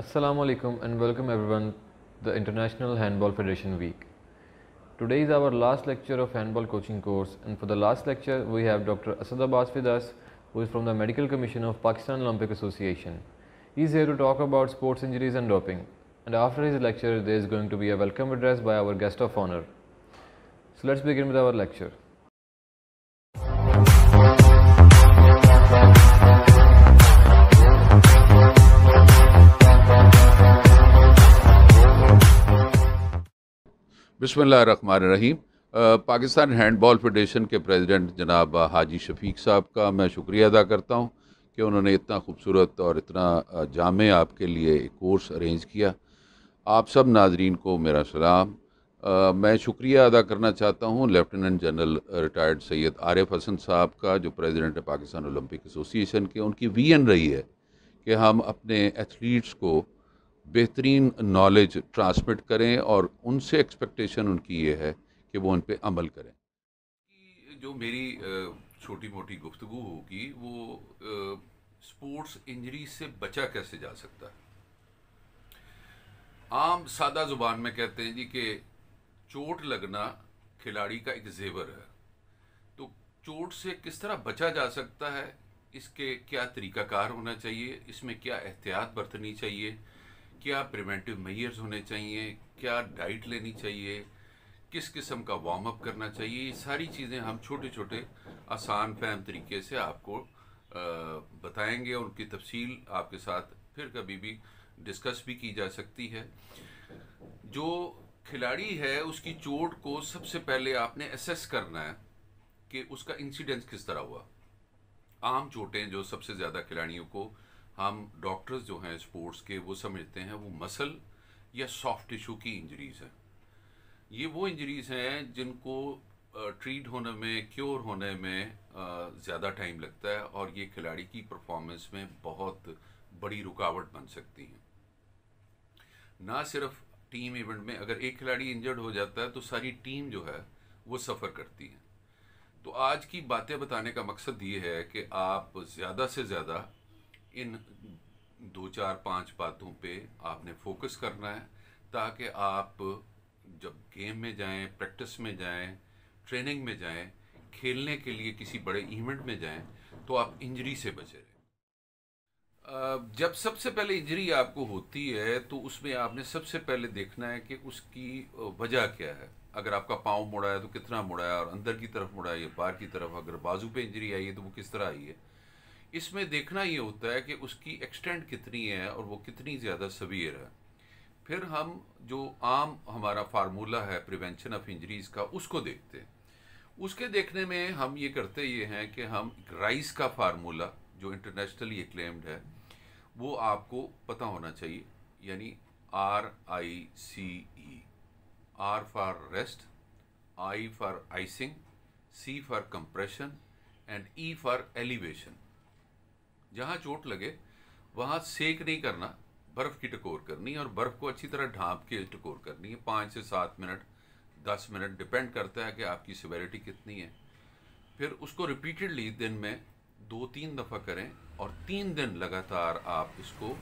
Assalamu alaikum and welcome everyone the International Handball Federation Week. Today is our last lecture of handball coaching course and for the last lecture we have Dr. Asad Abbas with us who is from the Medical Commission of Pakistan Olympic Association. He is here to talk about sports injuries and doping and after his lecture there is going to be a welcome address by our guest of honor. So let's begin with our lecture. Rahim Pakistan handball federation के president जनाब हाजी शफीक साहब का मैं शुक्रिया अदा करता हूँ कि उन्होंने इतना खूबसूरत और इतना जाम आपके लिए एक कोर्स अरेंज किया आप सब नाजरीन को मेरा सलाम मैं शुक्रिया अदा करना चाहता हूँ lieutenant general retired Syed Arif Hasan साहब का जो प्रेसिडेंट है पाकिस्तान ओलंपिक एसोसिएशन के उनकी वी रही है कि हम अपने एथलीट्स को बेहतरीन नॉलेज ट्रांसमिट करें और उनसे एक्सपेक्टेशन उनकी ये है कि वो उन पर अमल करें जो मेरी छोटी मोटी गुफ्तु होगी वो स्पोर्ट्स इंजरी से बचा कैसे जा सकता है आम सादा ज़ुबान में कहते हैं जी कि चोट लगना खिलाड़ी का एक जेवर है तो चोट से किस तरह बचा जा सकता है इसके क्या तरीकाकार होना चाहिए इसमें क्या एहतियात बरतनी चाहिए क्या प्रिवेंटिव मैयर्स होने चाहिए क्या डाइट लेनी चाहिए किस किस्म का वार्म अप करना चाहिए ये सारी चीज़ें हम छोटे छोटे आसान फैम तरीके से आपको बताएंगे और उनकी तफसील आपके साथ फिर कभी भी डिस्कस भी की जा सकती है जो खिलाड़ी है उसकी चोट को सबसे पहले आपने असेस करना है कि उसका इंसिडेंस किस तरह हुआ आम चोटें जो सबसे ज़्यादा खिलाड़ियों को हम डॉक्टर्स जो हैं स्पोर्ट्स के वो समझते हैं वो मसल या सॉफ्ट टिशू की इंजरीज़ हैं ये वो इंजरीज़ हैं जिनको ट्रीट होने में क्योर होने में ज़्यादा टाइम लगता है और ये खिलाड़ी की परफॉर्मेंस में बहुत बड़ी रुकावट बन सकती हैं ना सिर्फ टीम इवेंट में अगर एक खिलाड़ी इंजर्ड हो जाता है तो सारी टीम जो है वो सफ़र करती है तो आज की बातें बताने का मकसद ये है कि आप ज़्यादा से ज़्यादा इन दो चार पांच बातों पे आपने फोकस करना है ताकि आप जब गेम में जाएं प्रैक्टिस में जाएं ट्रेनिंग में जाएं खेलने के लिए किसी बड़े इवेंट में जाएं तो आप इंजरी से बचे रहें जब सबसे पहले इंजरी आपको होती है तो उसमें आपने सबसे पहले देखना है कि उसकी वजह क्या है अगर आपका पाँव मुड़ा है तो कितना मुड़ा है और अंदर की तरफ मुड़ा है या बाहर की तरफ अगर बाजू पे इंजरी आई है तो वो किस तरह आई है इसमें देखना ये होता है कि उसकी एक्सटेंट कितनी है और वो कितनी ज़्यादा सवियर है फिर हम जो आम हमारा फार्मूला है प्रिवेंशन ऑफ इंजरीज़ का उसको देखते हैं उसके देखने में हम ये करते ये हैं कि हम राइस का फार्मूला जो इंटरनेशनली एक्लेम्ड है वो आपको पता होना चाहिए यानी R I C E R for rest I for icing C for compression and E for elevation जहाँ चोट लगे वहाँ सेक नहीं करना बर्फ़ की टकोर करनी है और बर्फ़ को अच्छी तरह ढांप के टकोर करनी है पाँच से सात मिनट दस मिनट डिपेंड करता है कि आपकी सिवेरिटी कितनी है फिर उसको रिपीटेडली दिन में दो तीन दफ़ा करें और तीन दिन लगातार आप इसको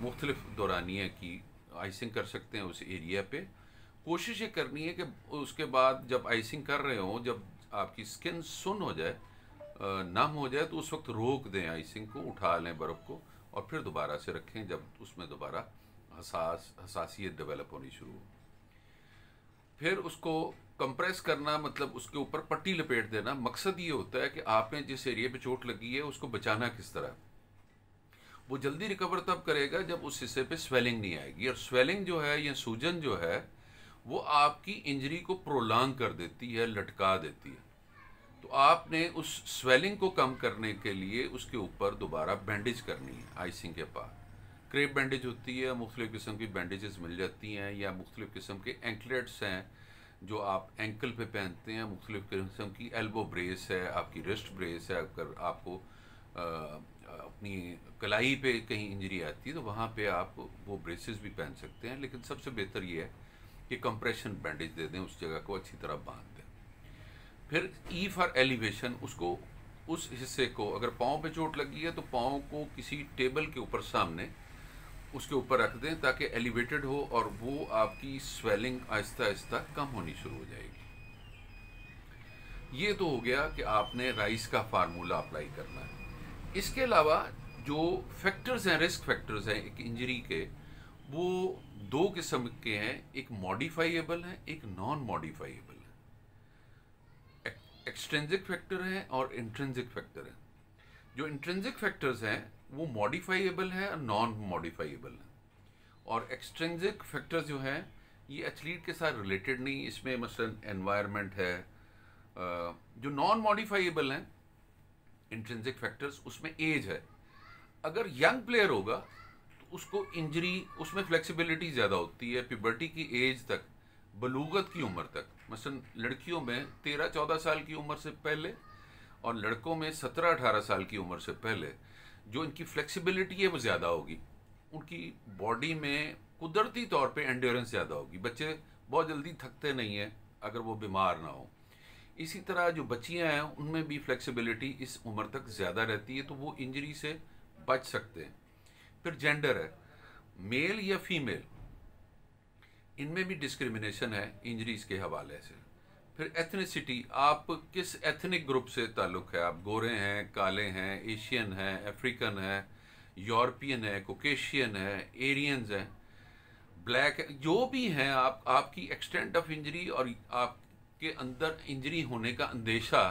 मुख्तलिफ दौरानिया की आइसिंग कर सकते हैं उस एरिया पे कोशिश ये करनी है कि उसके बाद जब आइसिंग कर रहे हों जब आपकी स्किन सुन हो जाए नम हो जाए तो उस वक्त रोक दें आइसिंग को उठा लें बर्फ़ को और फिर दोबारा से रखें जब उसमें दोबारा हसास हसासियत डेवलप होनी शुरू हो फिर उसको कंप्रेस करना मतलब उसके ऊपर पट्टी लपेट देना मकसद ये होता है कि आपने जिस एरिया पे चोट लगी है उसको बचाना किस तरह वो जल्दी रिकवर तब करेगा जब उस हिस्से पे स्वेलिंग नहीं आएगी और स्वेलिंग जो है या सूजन जो है वो आपकी इंजरी को प्रोलांग कर देती है लटका देती है तो आपने उस स्वेलिंग को कम करने के लिए उसके ऊपर दोबारा बैंडेज करनी है आइसिंग के बाद क्रेप बैंडेज होती है मुख्तु किस्म की बैंडेजेस मिल जाती हैं या मुख्तफ़ किस्म के एंकलेट्स हैं जो आप एंकल पे पहनते हैं मुख्तु किस्म की एल्बो ब्रेस है आपकी रिस्ट ब्रेस है अगर आपको आ, अपनी कलाई पे कहीं इंजरी आती है तो वहाँ पे आप वो ब्रेसेस भी पहन सकते हैं लेकिन सबसे बेहतर ये है कि कंप्रेशन बैंडेज दे दें उस जगह को अच्छी तरह बांध दें फिर ई फॉर एलिवेशन उसको उस हिस्से को अगर पाँव पे चोट लगी है तो पाँव को किसी टेबल के ऊपर सामने उसके ऊपर रख दें ताकि एलिवेटेड हो और वो आपकी स्वेलिंग आहिस्ता आहिस्ता कम होनी शुरू हो जाएगी ये तो हो गया कि आपने राइस का फार्मूला अप्लाई करना है इसके अलावा जो फैक्टर्स हैं रिस्क फैक्टर्स हैं एक इंजरी के वो दो किस्म के हैं एक मॉडिफाइएबल हैं एक नॉन मॉडिफाइएबल एक्सट्रेंजिक फैक्टर है और इंट्रेंजिक फैक्टर है जो इंट्रेंजिक फैक्टर्स हैं वो मॉडिफाइएबल है और नॉन मॉडिफाइएबल है और एक्सट्रेंजिक फैक्टर्स जो हैं ये एथलीट के साथ रिलेटेड नहीं इसमें मसलन एनवायरमेंट है जो नॉन मॉडिफाइएबल हैं इंट्रेंजिक फैक्टर्स उसमें एज है अगर यंग प्लेयर होगा तो उसको इंजरी उसमें फ्लेक्सिबिलिटी ज़्यादा होती है प्यूबर्टी की एज तक बलूगत की उम्र तक मसलन लड़कियों में तेरह चौदह साल की उम्र से पहले और लड़कों में सत्रह अठारह साल की उम्र से पहले जो इनकी फ्लेक्सिबिलिटी है वो ज़्यादा होगी उनकी बॉडी में कुदरती तौर पे एंडोरेंस ज़्यादा होगी बच्चे बहुत जल्दी थकते नहीं हैं अगर वो बीमार ना हो इसी तरह जो बच्चियाँ हैं उनमें भी फ्लेक्सिबिलिटी इस उम्र तक ज़्यादा रहती है तो वो इंजरी से बच सकते हैं फिर जेंडर है मेल या फीमेल इनमें भी डिस्क्रिमिनेशन है इंजरीज के हवाले से फिर एथनिसिटी आप किस एथनिक ग्रुप से ताल्लुक़ है आप गोरे हैं काले हैं एशियन हैं अफ्रीकन है यूरोपियन है कोकेशियन है एरियंस हैं ब्लैक है जो भी हैं आप आपकी एक्सटेंट ऑफ इंजरी और आपके अंदर इंजरी होने का अंदेशा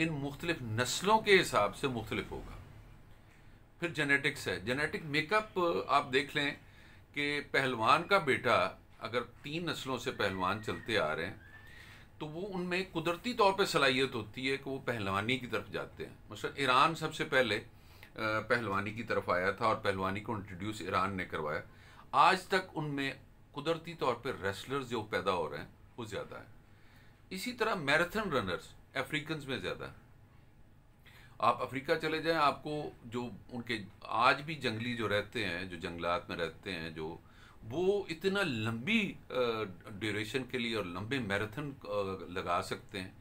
इन मुख्तलिफ नस्लों के हिसाब से मुख्तलिफ होगा फिर जेनेटिक्स है जेनेटिक मेकअप आप देख लें कि पहलवान का बेटा अगर तीन नस्लों से पहलवान चलते आ रहे हैं तो वो उनमें कुदरती तौर पे सलाहियत होती है कि वो पहलवानी की तरफ जाते हैं मसलन ईरान सबसे पहले पहलवानी की तरफ आया था और पहलवानी को इंट्रोड्यूस ईरान ने करवाया आज तक उनमें कुदरती तौर पर रेसलर्स जो पैदा हो रहे हैं वो ज़्यादा है इसी तरह मैराथन रनर्स अफ्रीकन्स में ज़्यादा है आप अफ्रीका चले जाएं आपको जो उनके आज भी जंगली जो रहते हैं जो जंगलात में रहते हैं जो वो इतना लंबी ड्यूरेशन के लिए और लंबे मैराथन लगा सकते हैं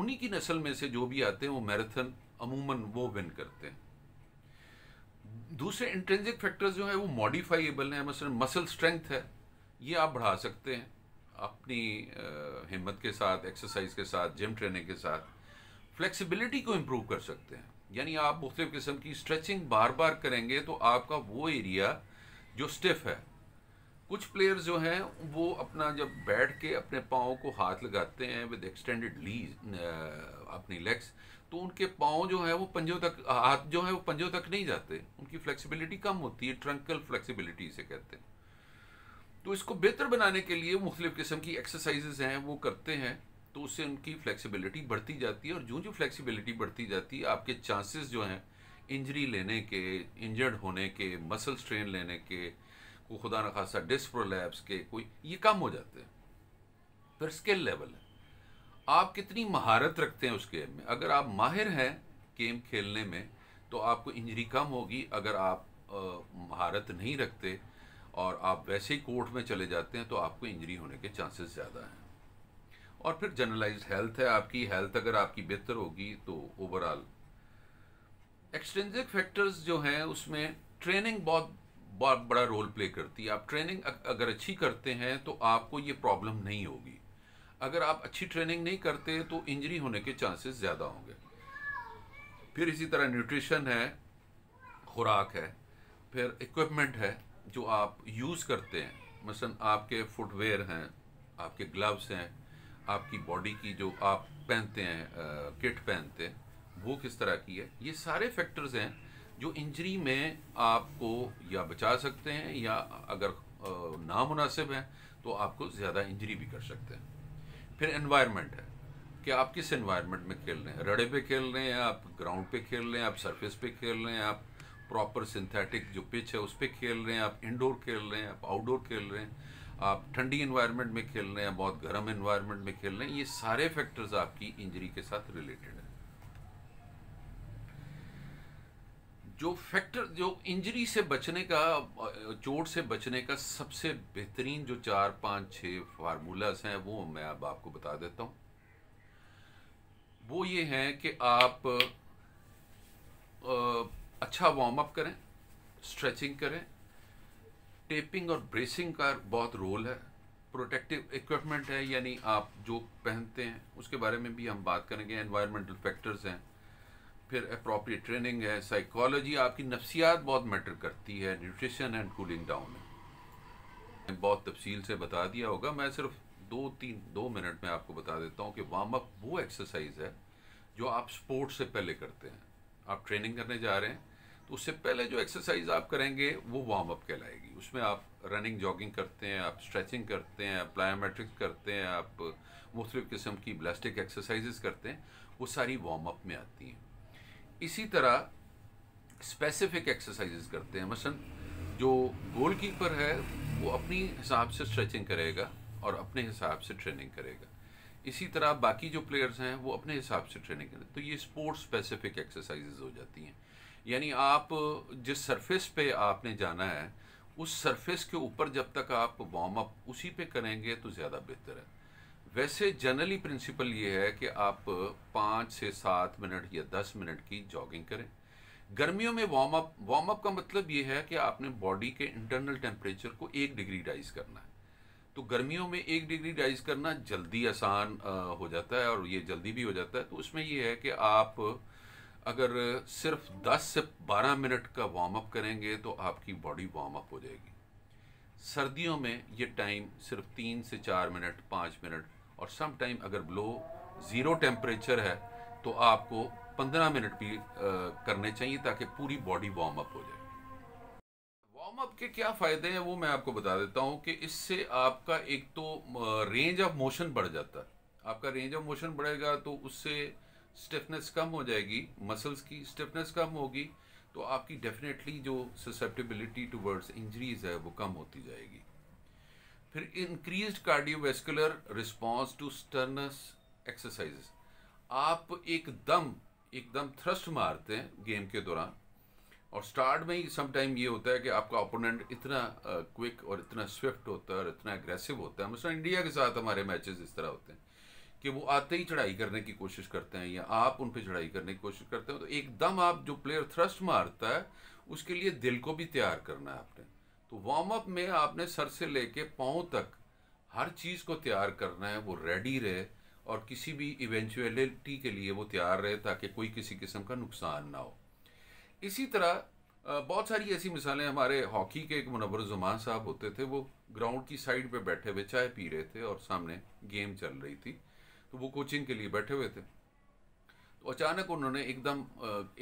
उन्हीं की नस्ल में से जो भी आते हैं वो मैराथन अमूमन वो विन करते हैं दूसरे इंटेंजिक फैक्टर्स जो है वो मॉडिफाइबल हैं मसल मसल स्ट्रेंथ है ये आप बढ़ा सकते हैं अपनी हिम्मत के साथ एक्सरसाइज के साथ जिम ट्रेनिंग के साथ फ्लेक्सिबिलिटी को इम्प्रूव कर सकते हैं यानी आप मुख्तलिफ़ किस्म की स्ट्रेचिंग बार बार करेंगे तो आपका वो एरिया जो स्टिफ है कुछ प्लेयर्स जो हैं वो अपना जब बैठ के अपने पाँव को हाथ लगाते हैं विद एक्सटेंडेड लीज अपनी लेग्स तो उनके पाँव जो है वो पंजों तक हाथ जो है वो पंजों तक नहीं जाते उनकी फ्लेक्सिबिलिटी कम होती है ट्रंकल फ्लेक्सिबिलिटी इसे कहते हैं तो इसको बेहतर बनाने के लिए मुख्तलिफ़ किस्म की एक्सरसाइजेज हैं वो करते हैं तो उससे उनकी फ्लेक्सिबिलिटी बढ़ती जाती है और जो जो फ्लेक्सिबिलिटी बढ़ती जाती है आपके चांसेस जो हैं इंजरी लेने के इंजर्ड होने के मसल स्ट्रेन लेने के को खुदा न खासा डिस्क प्रोलैप्स के कोई ये कम हो जाते हैं फिर स्किल लेवल है आप कितनी महारत रखते हैं उस गेम में अगर आप माहिर हैं गेम खेलने में तो आपको इंजरी कम होगी अगर आप महारत नहीं रखते और आप वैसे ही कोर्ट में चले जाते हैं तो आपको इंजरी होने के चांसेस ज़्यादा हैं और फिर जनरलाइज हेल्थ है आपकी हेल्थ अगर आपकी बेहतर होगी तो ओवरऑल एक्सटेंसिव फैक्टर्स जो हैं उसमें ट्रेनिंग बहुत बहुत बड़ा रोल प्ले करती है आप ट्रेनिंग अगर अच्छी करते हैं तो आपको ये प्रॉब्लम नहीं होगी अगर आप अच्छी ट्रेनिंग नहीं करते तो इंजरी होने के चांसेस ज़्यादा होंगे फिर इसी तरह न्यूट्रिशन है खुराक है फिर इक्विपमेंट है जो आप यूज़ करते हैं मसलन आपके फुटवेयर हैं आपके ग्लव्स हैं आपकी बॉडी की जो आप पहनते हैं किट पहनते हैं वो किस तरह की है ये सारे फैक्टर्स हैं जो इंजरी में आपको या बचा सकते हैं या अगर नामुनासिब हैं तो आपको ज़्यादा इंजरी भी कर सकते हैं फिर एनवायरनमेंट है कि आप किस एनवायरनमेंट में खेल रहे हैं रड़े पे खेल रहे हैं आप ग्राउंड पे खेल रहे हैं आप सरफेस पे खेल रहे हैं आप प्रॉपर सिंथेटिक जो पिच है उस पर खेल रहे हैं आप इंडोर खेल रहे हैं आप आउटडोर खेल रहे हैं आप ठंडी इन्वायरमेंट में खेल रहे हैं बहुत गर्म इन्वायरमेंट में खेल रहे हैं ये सारे फैक्टर्स आपकी इंजरी के साथ रिलेटेड हैं जो फैक्टर जो इंजरी से बचने का चोट से बचने का सबसे बेहतरीन जो चार पाँच छः फार्मूलाज हैं वो मैं अब आपको बता देता हूँ वो ये हैं कि आप अच्छा वार्म अप करें स्ट्रेचिंग करें टेपिंग और ब्रेसिंग का बहुत रोल है प्रोटेक्टिव इक्विपमेंट है यानी आप जो पहनते हैं उसके बारे में भी हम बात करेंगे एनवायरमेंटल फैक्टर्स हैं फिर अप्रोप्रिएट ट्रेनिंग है साइकोलॉजी आपकी नफ्सियात बहुत मैटर करती है न्यूट्रिशन एंड कूलिंग डाउन है बहुत तफसील से बता दिया होगा मैं सिर्फ दो तीन दो मिनट में आपको बता देता हूँ कि वार्म अप वो एक्सरसाइज है जो आप स्पोर्ट्स से पहले करते हैं आप ट्रेनिंग करने जा रहे हैं तो उससे पहले जो एक्सरसाइज आप करेंगे वो वार्म अप कहलाएगी उसमें आप रनिंग जॉगिंग करते हैं आप स्ट्रेचिंग करते हैं आप प्लायोमेट्रिक्स करते हैं आप मुख्तलिफ़ किस्म की ब्लास्टिक एक्सरसाइज करते हैं वो सारी वार्म अप में आती हैं इसी तरह स्पेसिफिक एक्सरसाइजेस करते हैं मसलन जो गोल कीपर है वो अपनी हिसाब से स्ट्रेचिंग करेगा और अपने हिसाब से ट्रेनिंग करेगा इसी तरह बाकी जो प्लेयर्स हैं वो अपने हिसाब से ट्रेनिंग करें तो ये स्पोर्ट्स स्पेसिफिक एक्सरसाइजेज हो जाती हैं यानी आप जिस सरफेस पे आपने जाना है उस सरफेस के ऊपर जब तक आप वार्म अप उसी पे करेंगे तो ज़्यादा बेहतर है वैसे जनरली प्रिंसिपल ये है कि आप पाँच से सात मिनट या दस मिनट की जॉगिंग करें गर्मियों में वार्म अप वार्म अप का मतलब ये है कि आपने बॉडी के इंटरनल टेम्परेचर को एक डिग्री राइज करना है तो गर्मियों में एक डिग्री राइज करना जल्दी आसान हो जाता है और ये जल्दी भी हो जाता है तो उसमें ये है कि आप अगर सिर्फ 10 से 12 मिनट का वार्म अप करेंगे तो आपकी बॉडी वार्म अप हो जाएगी सर्दियों में ये टाइम सिर्फ तीन से चार मिनट पाँच मिनट और सम टाइम अगर ब्लो ज़ीरो टेम्परेचर है तो आपको पंद्रह मिनट भी आ, करने चाहिए ताकि पूरी बॉडी वार्म अप हो जाए वार्म अप के क्या फ़ायदे हैं वो मैं आपको बता देता हूँ कि इससे आपका एक तो रेंज ऑफ मोशन बढ़ जाता है आपका रेंज ऑफ मोशन बढ़ेगा तो उससे स्टिफनेस कम हो जाएगी मसल्स की स्टिफनेस कम होगी तो आपकी डेफिनेटली जो ससेप्टेबिलिटी टूवर्ड्स इंजरीज है वो कम होती जाएगी फिर increase cardiovascular response to strenuous exercise आप एकदम एकदम थ्रस्ट मारते हैं गेम के दौरान और स्टार्ट में ही टाइम ये होता है कि आपका ओपोनेंट इतना क्विक uh, और इतना स्विफ्ट होता है और इतना एग्रेसिव होता है मिस्टर इंडिया के साथ हमारे मैचेस इस तरह होते हैं कि वो आते ही चढ़ाई करने की कोशिश करते हैं या आप उन पर चढ़ाई करने की कोशिश करते हैं तो एकदम आप जो प्लेयर थ्रस्ट मारता है उसके लिए दिल को भी तैयार करना है आपने तो वार्म अप में आपने सर से लेके पाँव तक हर चीज़ को तैयार करना है वो रेडी रहे और किसी भी इवेंचुअलिटी के लिए वो तैयार रहे ताकि कोई किसी किस्म का नुकसान ना हो इसी तरह बहुत सारी ऐसी मिसालें हमारे हॉकी के एक मुनवर जुमान साहब होते थे वो ग्राउंड की साइड पे बैठे हुए चाय पी रहे थे और सामने गेम चल रही थी तो वो कोचिंग के लिए बैठे हुए थे अचानक उन्होंने एकदम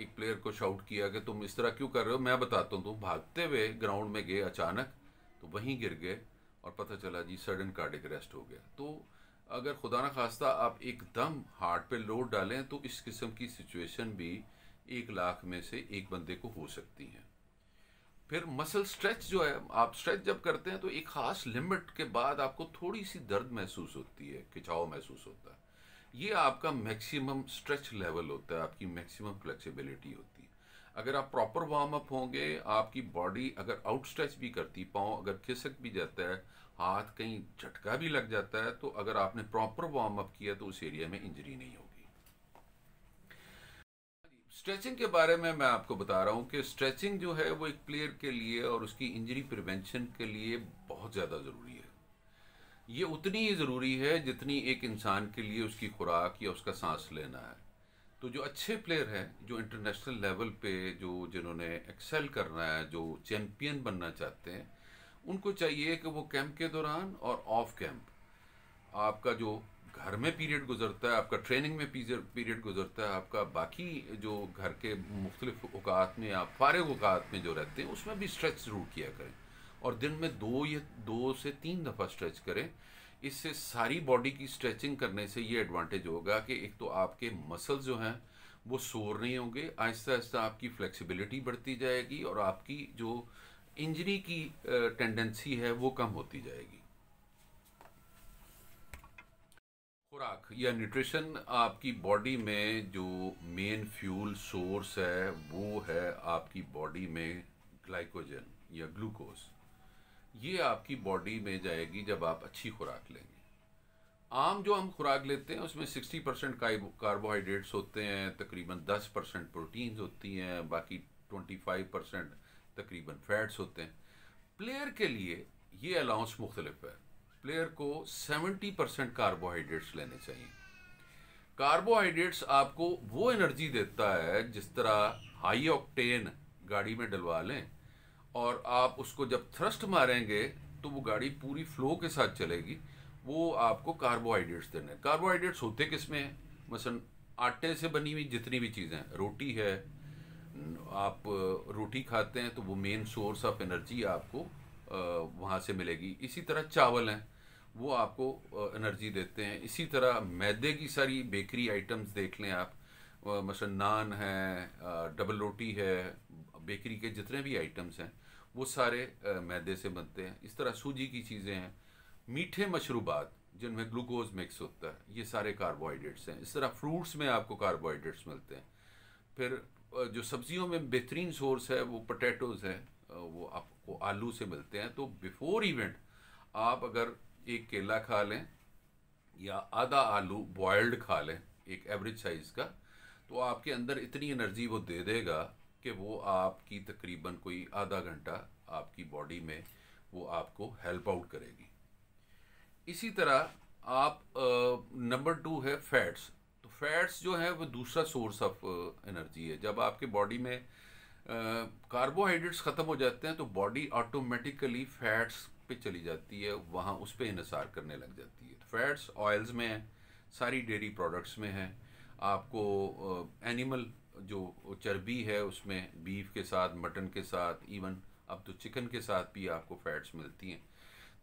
एक प्लेयर को शाउट किया कि तुम इस तरह क्यों कर रहे हो मैं बताता हूँ तुम भागते हुए ग्राउंड में गए अचानक तो वहीं गिर गए और पता चला जी सडन कार्डिक अरेस्ट हो गया तो अगर खुदा न खास्ता आप एकदम हार्ट पे लोड डालें तो इस किस्म की सिचुएशन भी एक लाख में से एक बंदे को हो सकती है फिर मसल स्ट्रेच जो है आप स्ट्रेच जब करते हैं तो एक ख़ास लिमिट के बाद आपको थोड़ी सी दर्द महसूस होती है खिंचाव महसूस होता है ये आपका मैक्सिमम स्ट्रेच लेवल होता है आपकी मैक्सिमम फ्लेक्सिबिलिटी होती है अगर आप प्रॉपर वार्म अप होंगे आपकी बॉडी अगर आउटस्ट्रेच भी करती पाँव अगर खिसक भी जाता है हाथ कहीं झटका भी लग जाता है तो अगर आपने प्रॉपर वार्म अप किया तो उस एरिया में इंजरी नहीं होगी स्ट्रेचिंग के बारे में मैं आपको बता रहा हूँ कि स्ट्रेचिंग जो है वो एक प्लेयर के लिए और उसकी इंजरी प्रिवेंशन के लिए बहुत ज़्यादा ज़रूरी ये उतनी ही ज़रूरी है जितनी एक इंसान के लिए उसकी खुराक या उसका सांस लेना है तो जो अच्छे प्लेयर हैं जो इंटरनेशनल लेवल पे जो जिन्होंने एक्सेल करना है जो चैम्पियन बनना चाहते हैं उनको चाहिए कि वो कैंप के दौरान और ऑफ कैंप आपका जो घर में पीरियड गुजरता है आपका ट्रेनिंग में पीरियड गुजरता है आपका बाकी जो घर के मुख्तलिफ अवकात में या फारग अवकात में जो रहते हैं उसमें भी स्ट्रेच ज़रूर किया करें और दिन में दो या दो से तीन दफ़ा स्ट्रेच करें इससे सारी बॉडी की स्ट्रेचिंग करने से ये एडवांटेज होगा कि एक तो आपके मसल्स जो हैं वो सोर नहीं होंगे आहिस्ता आहिस्ता आपकी फ्लेक्सिबिलिटी बढ़ती जाएगी और आपकी जो इंजरी की टेंडेंसी है वो कम होती जाएगी खुराक या न्यूट्रिशन आपकी बॉडी में जो मेन फ्यूल सोर्स है वो है आपकी बॉडी में ग्लाइकोजन या ग्लूकोज ये आपकी बॉडी में जाएगी जब आप अच्छी खुराक लेंगे आम जो हम खुराक लेते हैं उसमें 60 परसेंट कार्बोहाइड्रेट्स होते हैं तकरीबन 10 परसेंट प्रोटीन्स होती हैं बाकी 25 परसेंट तकरीबन फैट्स होते हैं प्लेयर के लिए ये अलाउंस मुख्तलिफ है प्लेयर को 70 परसेंट कार्बोहाइड्रेट्स लेने चाहिए कार्बोहाइड्रेट्स आपको वो एनर्जी देता है जिस तरह हाई ऑक्टेन गाड़ी में डलवा लें और आप उसको जब थ्रस्ट मारेंगे तो वो गाड़ी पूरी फ्लो के साथ चलेगी वो आपको कार्बोहाइड्रेट्स देने कार्बोहाइड्रेट्स होते किस में हैं मसलन आटे से बनी हुई जितनी भी चीज़ें रोटी है आप रोटी खाते हैं तो वो मेन सोर्स ऑफ एनर्जी आपको वहाँ से मिलेगी इसी तरह चावल हैं वो आपको एनर्जी देते हैं इसी तरह मैदे की सारी बेकरी आइटम्स देख लें आप मसलन नान है डबल रोटी है बेकरी के जितने भी आइटम्स हैं वो सारे मैदे से बनते हैं इस तरह सूजी की चीज़ें हैं मीठे मशरूबात जिनमें ग्लूकोज मिक्स होता है ये सारे कार्बोहाइड्रेट्स हैं इस तरह फ्रूट्स में आपको कार्बोहाइड्रेट्स मिलते हैं फिर जो सब्जियों में बेहतरीन सोर्स है वो पोटैटोज़ है वो आपको आलू से मिलते हैं तो बिफोर इवेंट आप अगर एक केला खा लें या आधा आलू बॉयल्ड खा लें एक एवरेज साइज़ का तो आपके अंदर इतनी एनर्जी वो दे देगा कि वो आपकी तकरीबन कोई आधा घंटा आपकी बॉडी में वो आपको हेल्प आउट करेगी इसी तरह आप नंबर टू है फैट्स तो फैट्स जो है वो दूसरा सोर्स ऑफ एनर्जी है जब आपके बॉडी में कार्बोहाइड्रेट्स ख़त्म हो जाते हैं तो बॉडी ऑटोमेटिकली फैट्स पे चली जाती है वहाँ उस पर इसार करने लग जाती है तो फैट्स ऑयल्स में हैं सारी डेयरी प्रोडक्ट्स में हैं आपको एनिमल जो चर्बी है उसमें बीफ के साथ मटन के साथ इवन अब तो चिकन के साथ भी आपको फैट्स मिलती हैं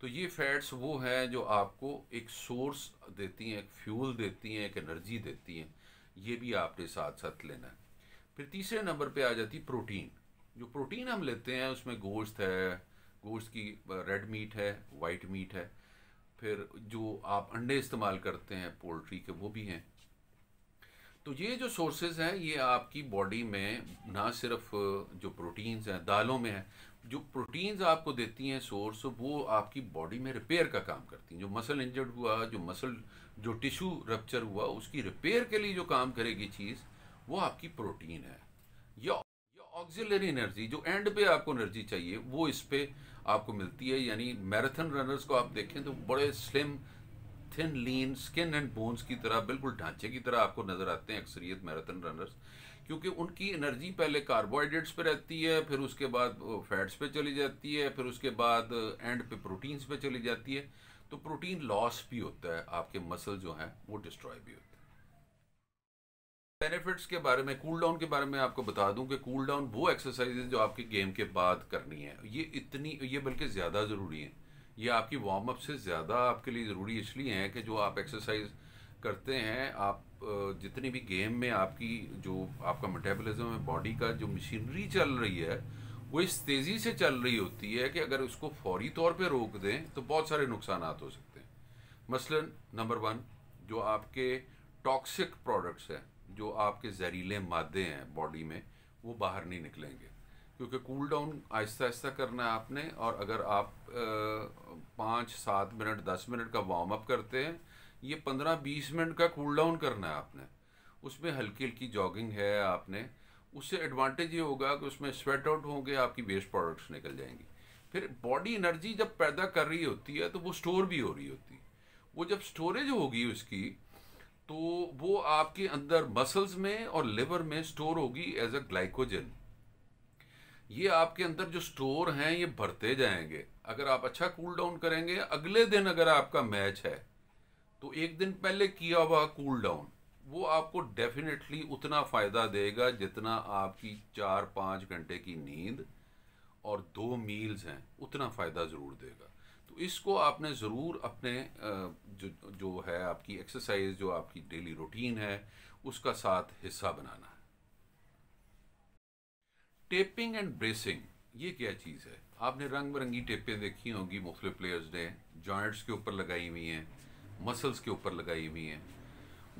तो ये फैट्स वो हैं जो आपको एक सोर्स देती हैं एक फ्यूल देती हैं एक एनर्जी देती हैं ये भी आपने साथ साथ लेना है फिर तीसरे नंबर पे आ जाती है प्रोटीन जो प्रोटीन हम लेते हैं उसमें गोश्त है गोश्त की रेड मीट है वाइट मीट है फिर जो आप अंडे इस्तेमाल करते हैं पोल्ट्री के वो भी हैं तो ये जो सोर्सेज हैं ये आपकी बॉडी में ना सिर्फ जो प्रोटीन्स हैं दालों में है जो प्रोटीन्स आपको देती हैं सोर्स वो आपकी बॉडी में रिपेयर का काम करती हैं जो मसल इंजर्ड हुआ जो मसल जो टिश्यू रप्चर हुआ उसकी रिपेयर के लिए जो काम करेगी चीज़ वो आपकी प्रोटीन है या ऑक्सिलरी एनर्जी जो एंड पे आपको एनर्जी चाहिए वो इस पर आपको मिलती है यानी मैराथन रनर्स को आप देखें तो बड़े slim thin lean skin and bones की तरह बिल्कुल ढांचे की तरह आपको नजर आते हैं अक्सरियत मैराथन रनर्स क्योंकि उनकी एनर्जी पहले कार्बोहाइड्रेट्स पे रहती है फिर उसके बाद फैट्स पे चली जाती है फिर उसके बाद एंड पे प्रोटीन्स पे चली जाती है तो प्रोटीन लॉस भी होता है आपके मसल जो हैं वो डिस्ट्रॉय भी होते हैं बेनिफिट्स के बारे में कूल डाउन के बारे में आपको बता दूं कि कूल डाउन वो एक्सरसाइजेज जो आपके गेम के बाद करनी है ये इतनी ये बल्कि ज़्यादा ज़रूरी है ये आपकी वार्म अप से ज़्यादा आपके लिए ज़रूरी इसलिए हैं कि जो आप एक्सरसाइज करते हैं आप जितनी भी गेम में आपकी जो आपका मेटाबॉलिज्म है बॉडी का जो मशीनरी चल रही है वो इस तेज़ी से चल रही होती है कि अगर उसको फौरी तौर पे रोक दें तो बहुत सारे नुकसान हो सकते हैं मसलन नंबर वन जो आपके टॉक्सिक प्रोडक्ट्स हैं जो आपके जहरीले मादे हैं बॉडी में वो बाहर नहीं निकलेंगे क्योंकि कूल डाउन आहिस्ता आहिस्ता करना है आपने और अगर आप पाँच सात मिनट दस मिनट का वार्म अप करते हैं ये पंद्रह बीस मिनट का कूल डाउन करना है आपने उसमें हल्की हल्की जॉगिंग है आपने उससे एडवांटेज ये होगा कि उसमें स्वेट आउट होंगे आपकी वेस्ट प्रोडक्ट्स निकल जाएंगी फिर बॉडी एनर्जी जब पैदा कर रही होती है तो वो स्टोर भी हो रही होती है वो जब स्टोरेज होगी उसकी तो वो आपके अंदर मसल्स में और लिवर में स्टोर होगी एज अ ग्लाइकोजन ये आपके अंदर जो स्टोर हैं ये भरते जाएंगे अगर आप अच्छा कूल डाउन करेंगे अगले दिन अगर आपका मैच है तो एक दिन पहले किया हुआ कूल डाउन वो आपको डेफिनेटली उतना फ़ायदा देगा जितना आपकी चार पाँच घंटे की नींद और दो मील्स हैं उतना फ़ायदा ज़रूर देगा तो इसको आपने ज़रूर अपने जो जो है आपकी एक्सरसाइज जो आपकी डेली रूटीन है उसका साथ हिस्सा बनाना है टेपिंग एंड ब्रेसिंग ये क्या चीज़ है आपने रंग बिरंगी टेपें देखी होंगी मुख्तु प्लेयर्स ने जॉइंट्स के ऊपर लगाई हुई हैं मसल्स के ऊपर लगाई हुई हैं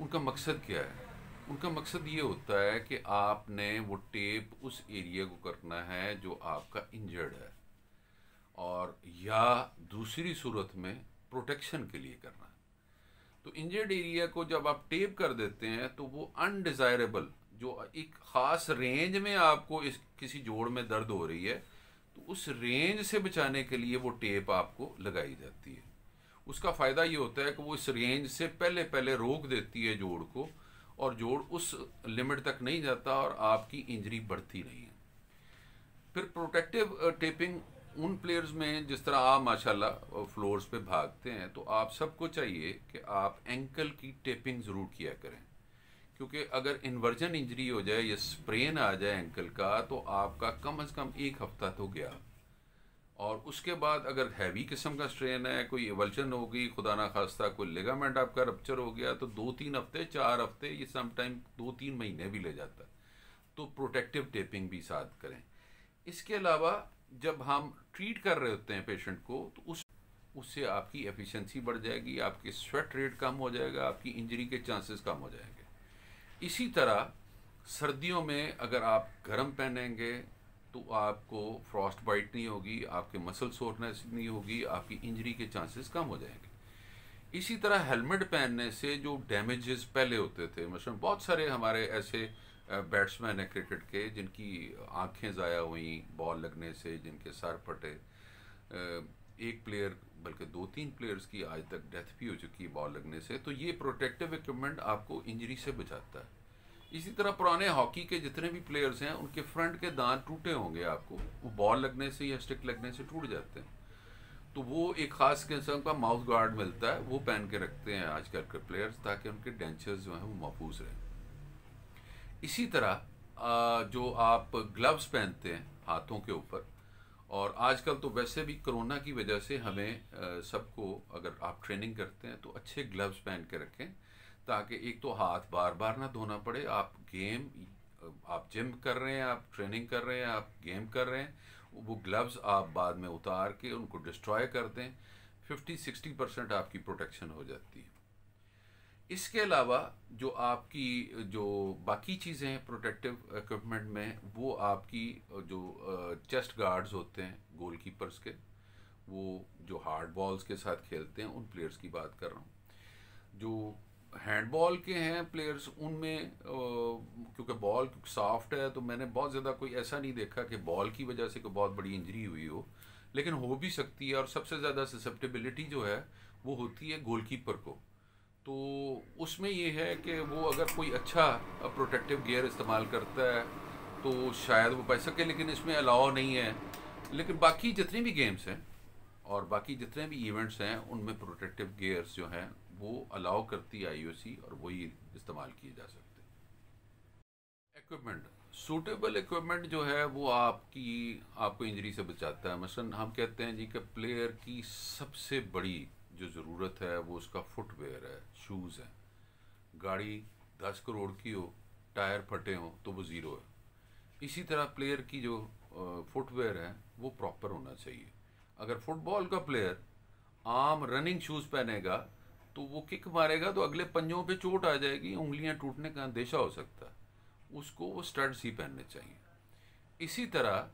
उनका मकसद क्या है उनका मकसद ये होता है कि आपने वो टेप उस एरिया को करना है जो आपका इंजर्ड है और या दूसरी सूरत में प्रोटेक्शन के लिए करना है तो इंजर्ड एरिया को जब आप टेप कर देते हैं तो वो अनडिज़ायरेबल जो एक ख़ास रेंज में आपको इस किसी जोड़ में दर्द हो रही है तो उस रेंज से बचाने के लिए वो टेप आपको लगाई जाती है उसका फ़ायदा ये होता है कि वो इस रेंज से पहले पहले रोक देती है जोड़ को और जोड़ उस लिमिट तक नहीं जाता और आपकी इंजरी बढ़ती नहीं है फिर प्रोटेक्टिव टेपिंग उन प्लेयर्स में जिस तरह आप माशाल्लाह फ्लोर्स पे भागते हैं तो आप सबको चाहिए कि आप एंकल की टेपिंग ज़रूर किया करें क्योंकि अगर इन्वर्जन इंजरी हो जाए या स्प्रेन आ जाए एंकल का तो आपका कम अज़ कम एक हफ्ता तो गया और उसके बाद अगर हैवी किस्म का स्ट्रेन है कोई एवल्शन होगी खुदा ना खास्ता कोई लेगामेंट आपका रप्चर हो गया तो दो तीन हफ्ते चार हफ्ते ये समटाइम दो तीन महीने भी ले जाता है तो प्रोटेक्टिव टेपिंग भी साथ करें इसके अलावा जब हम ट्रीट कर रहे होते हैं पेशेंट को तो उस उससे आपकी एफिशिएंसी बढ़ जाएगी आपके स्वेट रेट कम हो जाएगा आपकी इंजरी के चांसेस कम हो जाएंगे इसी तरह सर्दियों में अगर आप गर्म पहनेंगे तो आपको फ्रॉस्ट बाइट नहीं होगी आपके मसल सोरनेस नहीं होगी आपकी इंजरी के चांसेस कम हो जाएंगे इसी तरह हेलमेट पहनने से जो डैमेजेस पहले होते थे मशन बहुत सारे हमारे ऐसे बैट्समैन हैं क्रिकेट के जिनकी आंखें ज़ाया हुई बॉल लगने से जिनके सर फटे एक प्लेयर बल्कि दो तीन प्लेयर्स की आज तक डेथ भी हो चुकी है बॉल लगने से तो ये प्रोटेक्टिव इक्विपमेंट आपको इंजरी से बचाता है इसी तरह पुराने हॉकी के जितने भी प्लेयर्स हैं उनके फ्रंट के दांत टूटे होंगे आपको वो बॉल लगने से या स्टिक लगने से टूट जाते हैं तो वो एक ख़ास किस्म का माउथ गार्ड मिलता है वो पहन के रखते हैं आजकल के प्लेयर्स ताकि उनके डेंचर्स जो हैं वो महफूज रहें इसी तरह जो आप ग्लव्स पहनते हैं हाथों के ऊपर और आजकल तो वैसे भी कोरोना की वजह से हमें सबको अगर आप ट्रेनिंग करते हैं तो अच्छे ग्लव्स पहन के रखें ताकि एक तो हाथ बार बार ना धोना पड़े आप गेम आप जिम कर रहे हैं आप ट्रेनिंग कर रहे हैं आप गेम कर रहे हैं वो ग्लव्स आप बाद में उतार के उनको डिस्ट्रॉय कर दें फिफ्टी सिक्सटी परसेंट आपकी प्रोटेक्शन हो जाती है इसके अलावा जो आपकी जो बाकी चीज़ें हैं प्रोटेक्टिव इक्विपमेंट में वो आपकी जो चेस्ट गार्ड्स होते हैं गोलकीपर्स के वो जो हार्ड बॉल्स के साथ खेलते हैं उन प्लेयर्स की बात कर रहा हूँ जो हैंडबॉल के हैं प्लेयर्स उनमें क्योंकि बॉल सॉफ्ट है तो मैंने बहुत ज़्यादा कोई ऐसा नहीं देखा कि बॉल की वजह से कोई बहुत बड़ी इंजरी हुई हो लेकिन हो भी सकती है और सबसे ज़्यादा ससेप्टेबिलिटी जो है वो होती है गोलकीपर को तो उसमें ये है कि वो अगर कोई अच्छा प्रोटेक्टिव गियर इस्तेमाल करता है तो शायद वो बच सके लेकिन इसमें अलाव नहीं है लेकिन बाकी जितने भी गेम्स हैं और बाकी जितने भी इवेंट्स हैं उनमें प्रोटेक्टिव गियर्स जो हैं वो अलाउ करती है आई और वही इस्तेमाल किए जा सकते हैं इक्विपमेंट सूटेबल इक्विपमेंट जो है वो आपकी आपको इंजरी से बचाता है मसलन हम कहते हैं जी कि प्लेयर की सबसे बड़ी जो ज़रूरत है वो उसका फुटवेयर है शूज़ हैं गाड़ी दस करोड़ की हो टायर फटे हों तो वो ज़ीरो है इसी तरह प्लेयर की जो फुटवेयर है वो प्रॉपर होना चाहिए अगर फुटबॉल का प्लेयर आम रनिंग शूज़ पहनेगा तो वो किक मारेगा तो अगले पंजों पे चोट आ जाएगी उंगलियां टूटने का अंदेशा हो सकता है उसको वो स्टड्स ही पहनने चाहिए इसी तरह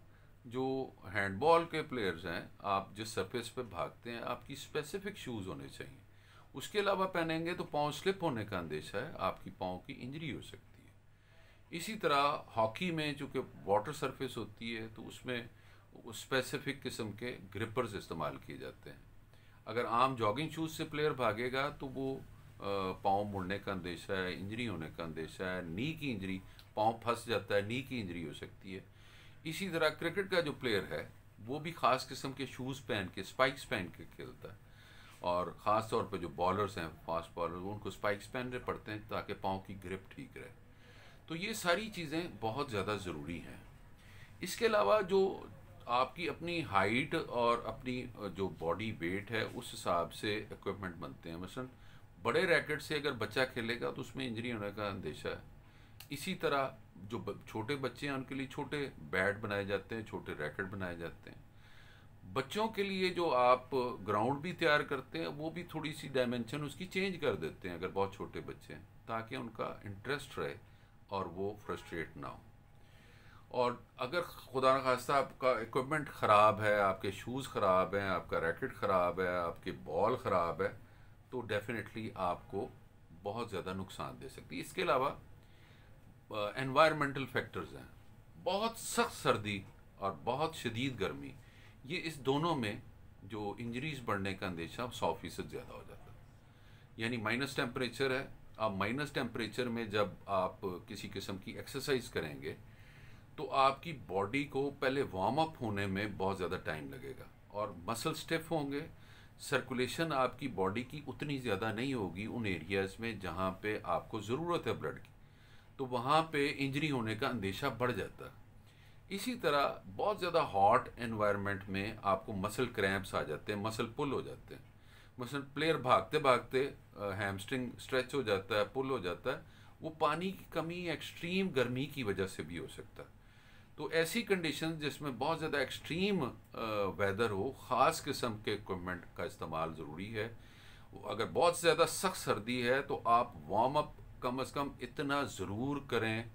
जो हैंडबॉल के प्लेयर्स हैं आप जिस सरफेस पे भागते हैं आपकी स्पेसिफिक शूज़ होने चाहिए उसके अलावा पहनेंगे तो पाँव स्लिप होने का अंदेशा है आपकी पाँव की इंजरी हो सकती है इसी तरह हॉकी में चूँकि वाटर सरफेस होती है तो उसमें स्पेसिफिक किस्म के ग्रिपर्स इस्तेमाल किए जाते हैं अगर आम जॉगिंग शूज़ से प्लेयर भागेगा तो वो पाँव मुड़ने का अंदेशा है इंजरी होने का अंदेशा है नी की इंजरी पाँव फंस जाता है नी की इंजरी हो सकती है इसी तरह क्रिकेट का जो प्लेयर है वो भी ख़ास किस्म के शूज़ पहन के स्पाइक्स पहन के खेलता है और ख़ास तौर पर जो बॉलर्स हैं फास्ट बॉलर उनको स्पाइक्स पहनने पड़ते हैं ताकि पाँव की ग्रिप ठीक रहे तो ये सारी चीज़ें बहुत ज़्यादा ज़रूरी हैं इसके अलावा जो आपकी अपनी हाइट और अपनी जो बॉडी वेट है उस हिसाब से इक्विपमेंट बनते हैं मसलन बड़े रैकेट से अगर बच्चा खेलेगा तो उसमें इंजरी होने का अंदेशा है इसी तरह जो छोटे बच्चे हैं उनके लिए छोटे बैट बनाए जाते हैं छोटे रैकेट बनाए जाते हैं बच्चों के लिए जो आप ग्राउंड भी तैयार करते हैं वो भी थोड़ी सी डायमेंशन उसकी चेंज कर देते हैं अगर बहुत छोटे बच्चे हैं ताकि उनका इंटरेस्ट रहे और वो फ्रस्ट्रेट ना हो और अगर खुदा खास्ता आपका इक्विपमेंट ख़राब है आपके शूज़ ख़राब हैं आपका रैकेट ख़राब है आपके बॉल ख़राब है तो डेफ़िनेटली आपको बहुत ज़्यादा नुकसान दे सकती है इसके अलावा एनवायरमेंटल फैक्टर्स हैं बहुत सख्त सर्दी और बहुत शदीद गर्मी ये इस दोनों में जो इंजरीज बढ़ने का अंदेशा सौ फीसद ज़्यादा हो जाता है यानी माइनस टेम्परेचर है आप माइनस टेम्परेचर में जब आप किसी किस्म की एक्सरसाइज करेंगे तो आपकी बॉडी को पहले वार्म अप होने में बहुत ज़्यादा टाइम लगेगा और मसल स्टिफ होंगे सर्कुलेशन आपकी बॉडी की उतनी ज़्यादा नहीं होगी उन एरियाज़ में जहाँ पे आपको ज़रूरत है ब्लड की तो वहाँ पे इंजरी होने का अंदेशा बढ़ जाता है इसी तरह बहुत ज़्यादा हॉट एनवायरनमेंट में आपको मसल क्रैम्प्स आ जाते हैं मसल पुल हो जाते हैं मसल प्लेयर भागते भागते हैमस्ट्रिंग स्ट्रेच हो जाता है पुल हो जाता है वो पानी की कमी एक्सट्रीम गर्मी की वजह से भी हो सकता है तो ऐसी कंडीशन जिसमें बहुत ज़्यादा एक्सट्रीम वेदर हो ख़ास किस्म के इक्वमेंट का इस्तेमाल ज़रूरी है अगर बहुत ज़्यादा सख्त सर्दी है तो आप वार्म अप कम अज़ कम इतना ज़रूर करें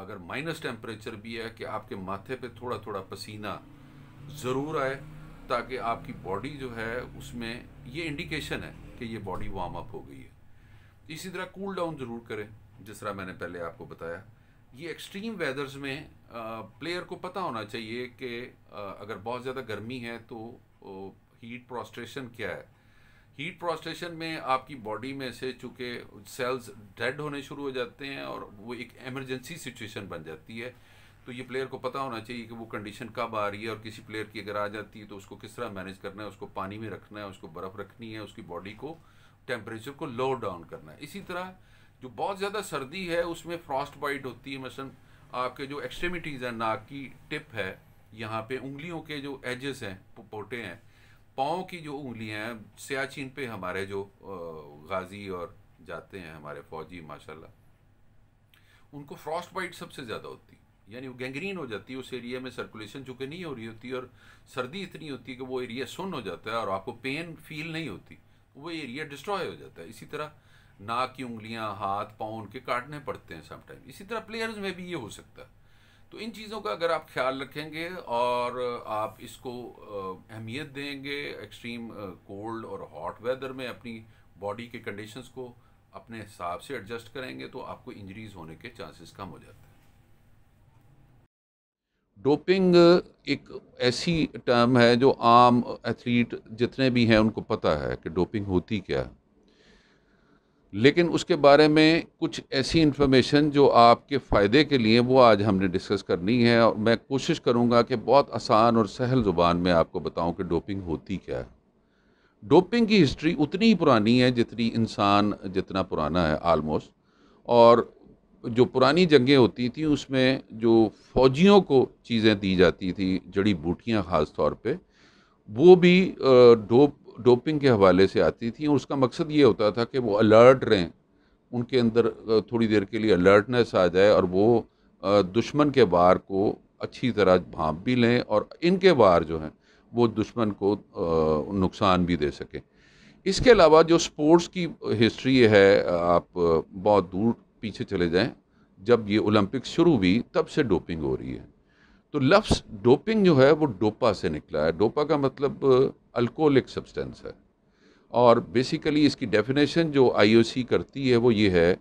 अगर माइनस टेम्परेचर भी है कि आपके माथे पे थोड़ा थोड़ा पसीना ज़रूर आए ताकि आपकी बॉडी जो है उसमें ये इंडिकेशन है कि ये बॉडी वार्म अप हो गई है इसी तरह कूल डाउन ज़रूर करें जिस तरह मैंने पहले आपको बताया ये एक्सट्रीम वेदर्स में प्लेयर को पता होना चाहिए कि अगर बहुत ज़्यादा गर्मी है तो हीट प्रोस्ट्रेशन क्या है हीट प्रोस्टेशन में आपकी बॉडी में से चूँकि सेल्स डेड होने शुरू हो जाते हैं और वो एक एमरजेंसी सिचुएशन बन जाती है तो ये प्लेयर को पता होना चाहिए कि वो कंडीशन कब आ रही है और किसी प्लेयर की अगर आ जाती है तो उसको किस तरह मैनेज करना है उसको पानी में रखना है उसको बर्फ़ रखनी है उसकी बॉडी को टेम्परेचर को लो डाउन करना है इसी तरह जो बहुत ज़्यादा सर्दी है उसमें फ्रॉस्ट बाइट होती है मसलन आपके जो एक्सट्रीमिटीज़ हैं नाक की टिप है यहाँ पे उंगलियों के जो एजेस हैं पोटे हैं पाँव की जो उंगलियाँ सियाचिन पे हमारे जो गाजी और जाते हैं हमारे फौजी माशाल्लाह उनको फ्रॉस्ट बाइट सबसे ज़्यादा होती यानी वो गैंग्रीन हो जाती है उस एरिया में सर्कुलेशन चूँकि नहीं हो रही होती और सर्दी इतनी होती है कि वो एरिया सुन हो जाता है और आपको पेन फील नहीं होती वो एरिया डिस्ट्रॉय हो जाता है इसी तरह नाक की उंगलियां हाथ पाँव उनके काटने पड़ते हैं समटाइम इसी तरह प्लेयर्स में भी ये हो सकता है तो इन चीज़ों का अगर आप ख्याल रखेंगे और आप इसको अहमियत देंगे एक्सट्रीम कोल्ड और हॉट वेदर में अपनी बॉडी के कंडीशंस को अपने हिसाब से एडजस्ट करेंगे तो आपको इंजरीज होने के चांसेस कम हो जाते हैं डोपिंग एक ऐसी टर्म है जो आम एथलीट जितने भी हैं उनको पता है कि डोपिंग होती क्या है लेकिन उसके बारे में कुछ ऐसी इन्फॉर्मेशन जो आपके फ़ायदे के लिए वो आज हमने डिस्कस करनी है और मैं कोशिश करूँगा कि बहुत आसान और सहल ज़ुबान में आपको बताऊँ कि डोपिंग होती क्या है डोपिंग की हिस्ट्री उतनी ही पुरानी है जितनी इंसान जितना पुराना है आलमोस्ट और जो पुरानी जंगें होती थी उसमें जो फ़ौजियों को चीज़ें दी जाती थी जड़ी बूटियाँ ख़ास तौर पर वो भी डोप डोपिंग के हवाले से आती थी और उसका मकसद ये होता था कि वो अलर्ट रहें उनके अंदर थोड़ी देर के लिए अलर्टनेस आ जाए और वो दुश्मन के वार को अच्छी तरह भाप भी लें और इनके वार जो हैं वो दुश्मन को नुकसान भी दे सकें इसके अलावा जो स्पोर्ट्स की हिस्ट्री है आप बहुत दूर पीछे चले जाएं जब ये ओलंपिक शुरू हुई तब से डोपिंग हो रही है तो लफ्स डोपिंग जो है वो डोपा से निकला है डोपा का मतलब अल्कोहलिक सब्सटेंस है और बेसिकली इसकी डेफिनेशन जो आईओसी करती है वो ये है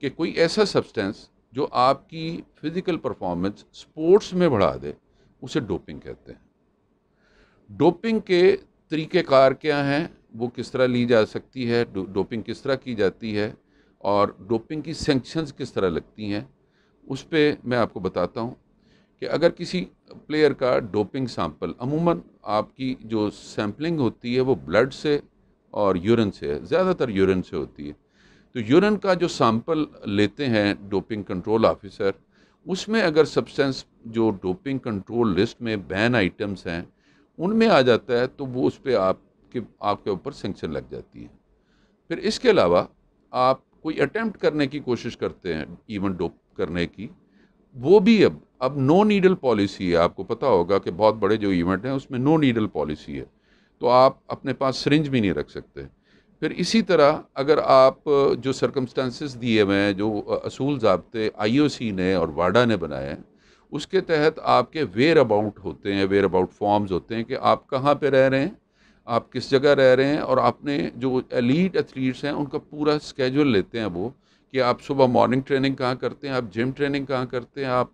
कि कोई ऐसा सब्सटेंस जो आपकी फ़िज़िकल परफॉर्मेंस स्पोर्ट्स में बढ़ा दे उसे डोपिंग कहते हैं डोपिंग के तरीक़ेकार क्या हैं वो किस तरह ली जा सकती है डो, डोपिंग किस तरह की जाती है और डोपिंग की सेंक्शंस किस तरह लगती हैं उस पर मैं आपको बताता हूँ कि अगर किसी प्लेयर का डोपिंग सैंपल अमूमन आपकी जो सैम्पलिंग होती है वो ब्लड से और यूरिन से है ज़्यादातर यूरिन से होती है तो यूरिन का जो सैंपल लेते हैं डोपिंग कंट्रोल ऑफिसर उसमें अगर सब्सटेंस जो डोपिंग कंट्रोल लिस्ट में बैन आइटम्स हैं उनमें आ जाता है तो वो उस पर आपके आपके ऊपर सेंक्शन लग जाती है फिर इसके अलावा आप कोई अटैम्प्ट करने की कोशिश करते हैं इवन डोप करने की वो भी अब अब नो नीडल पॉलिसी है आपको पता होगा कि बहुत बड़े जो इवेंट हैं उसमें नो नीडल पॉलिसी है तो आप अपने पास सरिंज भी नहीं रख सकते फिर इसी तरह अगर आप जो सरकमस्टांसिस दिए हुए हैं जो असूल जबते आईओसी ने और वाडा ने बनाए हैं उसके तहत आपके वेयर अबाउट होते हैं वेयर अबाउट फॉर्म्स होते हैं कि आप कहाँ पर रह रहे हैं आप किस जगह रह रहे हैं और आपने जो एलिट एथलीट्स हैं उनका पूरा स्केजल लेते हैं वो कि आप सुबह मॉर्निंग ट्रेनिंग कहाँ करते हैं आप जिम ट्रेनिंग कहाँ करते हैं आप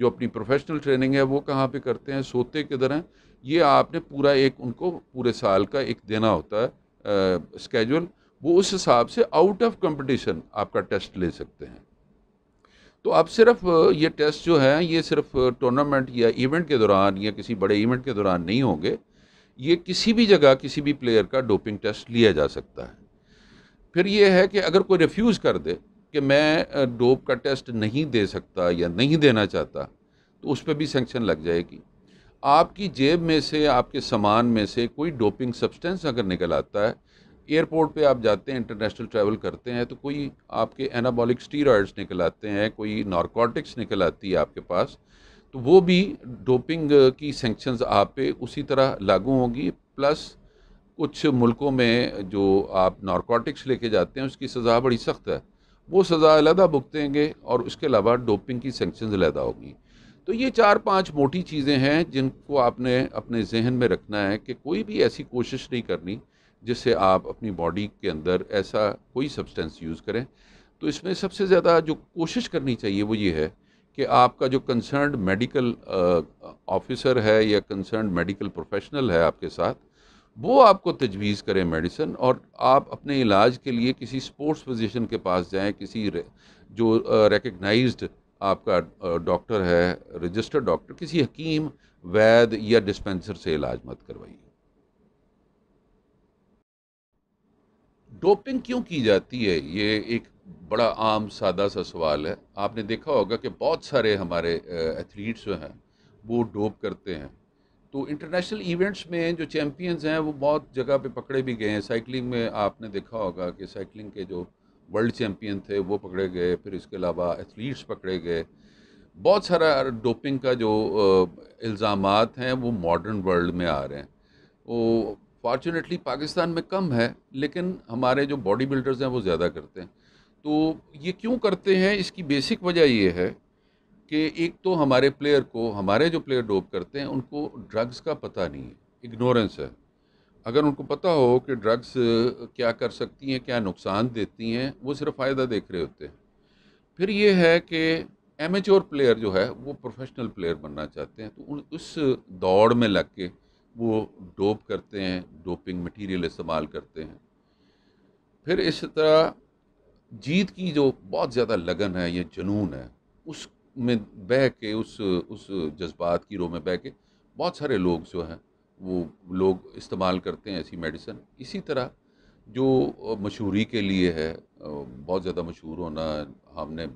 जो अपनी प्रोफेशनल ट्रेनिंग है वो कहाँ पे करते हैं सोते किधर हैं ये आपने पूरा एक उनको पूरे साल का एक देना होता है स्केजुअल वो उस हिसाब से आउट ऑफ कंपटीशन आपका टेस्ट ले सकते हैं तो अब सिर्फ ये टेस्ट जो है ये सिर्फ टूर्नामेंट या इवेंट के दौरान या किसी बड़े इवेंट के दौरान नहीं होंगे ये किसी भी जगह किसी भी प्लेयर का डोपिंग टेस्ट लिया जा सकता है फिर ये है कि अगर कोई रिफ्यूज़ कर दे कि मैं डोप का टेस्ट नहीं दे सकता या नहीं देना चाहता तो उस पर भी सेंक्शन लग जाएगी आपकी जेब में से आपके सामान में से कोई डोपिंग सब्सटेंस अगर निकल आता है एयरपोर्ट पे आप जाते हैं इंटरनेशनल ट्रैवल करते हैं तो कोई आपके एनाबॉलिक स्टीरॉयड्स निकल आते हैं कोई नारकोटिक्स निकल आती है आपके पास तो वो भी डोपिंग की सेंक्शन आप पे उसी तरह लागू होंगी प्लस कुछ मुल्कों में जो आप नारकोटिक्स लेके जाते हैं उसकी सज़ा बड़ी सख्त है वो सज़ा अलहदा भुगतेंगे और उसके अलावा डोपिंग की सेंक्शन अलहदा होगी तो ये चार पांच मोटी चीज़ें हैं जिनको आपने अपने जहन में रखना है कि कोई भी ऐसी कोशिश नहीं करनी जिससे आप अपनी बॉडी के अंदर ऐसा कोई सब्सटेंस यूज़ करें तो इसमें सबसे ज़्यादा जो कोशिश करनी चाहिए वो ये है कि आपका जो कंसर्न मेडिकल ऑफिसर है या कंसर्न मेडिकल प्रोफेशनल है आपके साथ वो आपको तजवीज़ करें मेडिसन और आप अपने इलाज के लिए किसी स्पोर्ट्स फिजिशन के पास जाएं किसी जो रेकग्नाइज आपका डॉक्टर है रजिस्टर्ड डॉक्टर किसी हकीम वैद या डिस्पेंसर से इलाज मत करवाइए डोपिंग क्यों की जाती है ये एक बड़ा आम सादा सा सवाल है आपने देखा होगा कि बहुत सारे हमारे एथलीट्स जो हैं वो डोप करते हैं तो इंटरनेशनल इवेंट्स में जो चैम्पियंस हैं वो बहुत जगह पे पकड़े भी गए हैं साइकिलिंग में आपने देखा होगा कि साइकिलिंग के जो वर्ल्ड चैम्पियन थे वो पकड़े गए फिर इसके अलावा एथलीट्स पकड़े गए बहुत सारा डोपिंग का जो इल्ज़ाम हैं वो मॉडर्न वर्ल्ड में आ रहे हैं वो फॉर्चुनेटली पाकिस्तान में कम है लेकिन हमारे जो बॉडी बिल्डर्स हैं वो ज़्यादा करते हैं तो ये क्यों करते हैं इसकी बेसिक वजह ये है कि एक तो हमारे प्लेयर को हमारे जो प्लेयर डोप करते हैं उनको ड्रग्स का पता नहीं है इग्नोरेंस है अगर उनको पता हो कि ड्रग्स क्या कर सकती हैं क्या नुकसान देती हैं वो सिर्फ फ़ायदा देख रहे होते हैं फिर ये है कि एमेच्योर प्लेयर जो है वो प्रोफेशनल प्लेयर बनना चाहते हैं तो उन उस दौड़ में लग के वो डोप करते हैं डोपिंग मटेरियल इस्तेमाल करते हैं फिर इस तरह जीत की जो बहुत ज़्यादा लगन है या जुनून है उस में बह के उस उस जज्बात की रो में बह के बहुत सारे लोग जो हैं वो लोग इस्तेमाल करते हैं ऐसी मेडिसन इसी तरह जो मशहूरी के लिए है बहुत ज़्यादा मशहूर होना हमने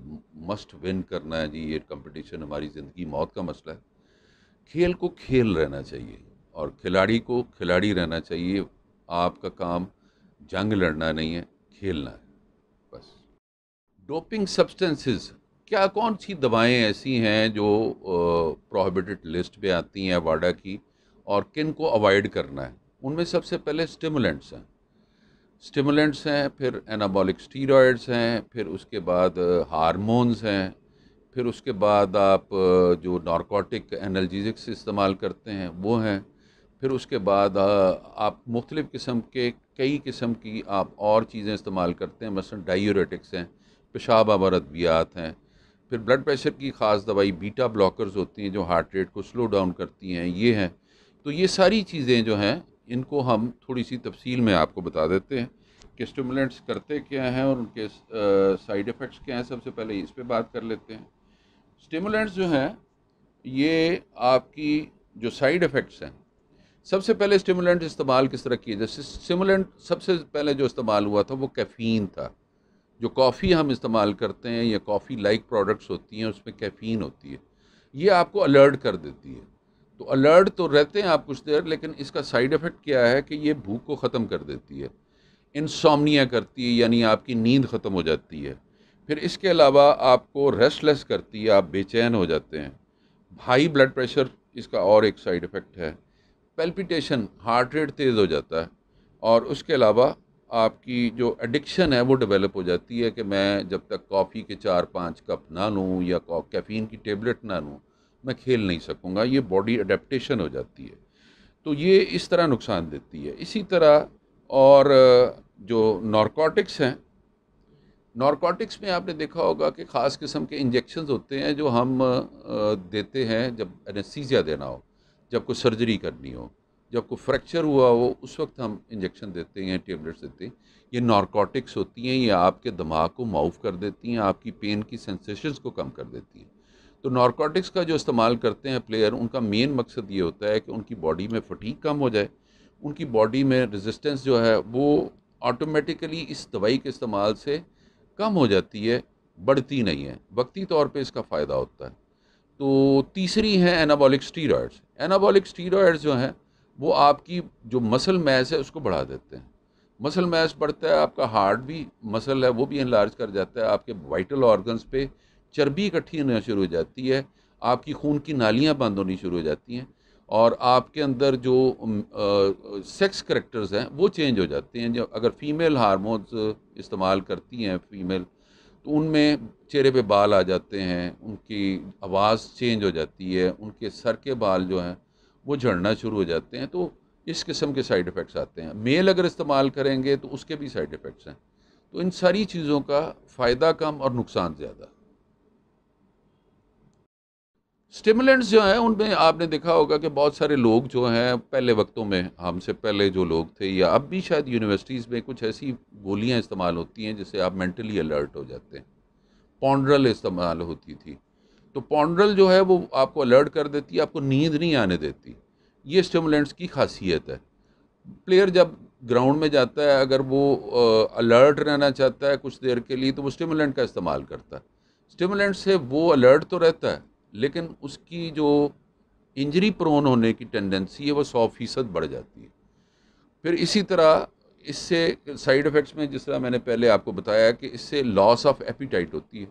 मस्ट विन करना है जी ये कंपटीशन हमारी ज़िंदगी मौत का मसला है खेल को खेल रहना चाहिए और खिलाड़ी को खिलाड़ी रहना चाहिए आपका काम जंग लड़ना नहीं है खेलना है बस डोपिंग सब्सटेंसेस क्या कौन सी दवाएं ऐसी हैं जो प्रोहिबिटेड लिस्ट पे आती हैं वाडा की और किन को अवॉइड करना है उनमें सबसे पहले स्टिमुलेंट्स हैं स्टिमुलेंट्स हैं फिर एनाबॉलिक स्टीरॉयड्स हैं फिर उसके बाद हारमोनस हैं फिर उसके बाद आप जो नारकोटिक एनर्जीजिक्स इस्तेमाल करते हैं वो हैं फिर उसके बाद आप मुख्तलिफ़ किस्म के कई किस्म की आप और चीज़ें इस्तेमाल करते हैं मसलन डायूरेटिक्स हैं पेशाब आवर अद्वियात हैं फिर ब्लड प्रेशर की ख़ास दवाई बीटा ब्लॉकर्स होती हैं जो हार्ट रेट को स्लो डाउन करती हैं ये हैं तो ये सारी चीज़ें जो हैं इनको हम थोड़ी सी तफसील में आपको बता देते हैं कि स्टमुलेंट्स करते क्या हैं और उनके साइड इफ़ेक्ट्स क्या हैं सबसे पहले इस पर बात कर लेते हैं स्टिमुलेंट्स जो हैं ये आपकी जो साइड इफ़ेक्ट्स हैं सबसे पहले स्टिमुलेंट इस्तेमाल किस तरह किए जाए स्टिमुलेंट सबसे पहले जो इस्तेमाल हुआ था वो कैफ़ीन था जो कॉफ़ी हम इस्तेमाल करते हैं या कॉफ़ी लाइक प्रोडक्ट्स होती हैं उसमें कैफ़ीन होती है ये आपको अलर्ट कर देती है तो अलर्ट तो रहते हैं आप कुछ देर लेकिन इसका साइड इफ़ेक्ट क्या है कि ये भूख को ख़त्म कर देती है इंसामिया करती है यानी आपकी नींद ख़त्म हो जाती है फिर इसके अलावा आपको रेस्टलेस करती है आप बेचैन हो जाते हैं हाई ब्लड प्रेशर इसका और एक साइड इफ़ेक्ट है पेल्पिटेशन हार्ट रेट तेज़ हो जाता है और उसके अलावा आपकी जो एडिक्शन है वो डेवलप हो जाती है कि मैं जब तक कॉफ़ी के चार पाँच कप ना लूँ या कैफ़ीन की टेबलेट ना लूँ मैं खेल नहीं सकूँगा ये बॉडी अडेप्टशन हो जाती है तो ये इस तरह नुकसान देती है इसी तरह और जो नॉर्कोटिक्स हैं नॉर्कोटिक्स में आपने देखा होगा कि ख़ास किस्म के इंजेक्शन होते हैं जो हम देते हैं जब एनेसीजिया देना हो जब कोई सर्जरी करनी हो जो आपको फ्रैक्चर हुआ हो उस वक्त हम इंजेक्शन देते हैं टेबलेट्स देते हैं ये नारकोटिक्स होती हैं ये आपके दिमाग को माउफ कर देती हैं आपकी पेन की सेंसेशंस को कम कर देती हैं तो नारकोटिक्स का जो इस्तेमाल करते हैं प्लेयर उनका मेन मकसद ये होता है कि उनकी बॉडी में फटीक कम हो जाए उनकी बॉडी में रेजिस्टेंस जो है वो ऑटोमेटिकली इस दवाई के इस्तेमाल से कम हो जाती है बढ़ती नहीं है वक्ती तौर पे इसका फ़ायदा होता है तो तीसरी है एनाबॉलिक स्टीरॉयड्स एनाबॉलिक स्टीरॉयड्स जो हैं वो आपकी जो मसल मैस है उसको बढ़ा देते हैं मसल मैस बढ़ता है आपका हार्ट भी मसल है वो भी इनलार्ज कर जाता है आपके वाइटल ऑर्गन्स पे चर्बी इकट्ठी होना शुरू हो जाती है आपकी खून की नालियाँ बंद होनी शुरू हो जाती हैं और आपके अंदर जो आ, सेक्स करेक्टर्स हैं वो चेंज हो जाते हैं जो अगर फीमेल हारमोन्स इस्तेमाल करती हैं फीमेल तो उनमें चेहरे पे बाल आ जाते हैं उनकी आवाज़ चेंज हो जाती है उनके सर के बाल जो हैं वो झड़ना शुरू हो जाते हैं तो इस किस्म के साइड इफ़ेक्ट्स आते हैं मेल अगर इस्तेमाल करेंगे तो उसके भी साइड इफ़ेक्ट्स हैं तो इन सारी चीज़ों का फ़ायदा कम और नुकसान ज़्यादा स्टिमुलेंट्स जो हैं उनमें आपने देखा होगा कि बहुत सारे लोग जो हैं पहले वक्तों में हमसे पहले जो लोग थे या अब भी शायद यूनिवर्सिटीज़ में कुछ ऐसी गोलियां इस्तेमाल होती हैं जिससे आप मेंटली अलर्ट हो जाते हैं पौंड्रल इस्तेमाल होती थी तो पॉन्ड्रल जो है वो आपको अलर्ट कर देती है आपको नींद नहीं आने देती ये स्टिमुलेंट्स की खासियत है प्लेयर जब ग्राउंड में जाता है अगर वो अलर्ट रहना चाहता है कुछ देर के लिए तो वो स्टिमुलेंट का इस्तेमाल करता है स्टिमुलेंट से वो अलर्ट तो रहता है लेकिन उसकी जो इंजरी प्रोन होने की टेंडेंसी है वो सौ फीसद बढ़ जाती है फिर इसी तरह इससे साइड इफ़ेक्ट्स में जिस तरह मैंने पहले आपको बताया कि इससे लॉस ऑफ एपीटाइट होती है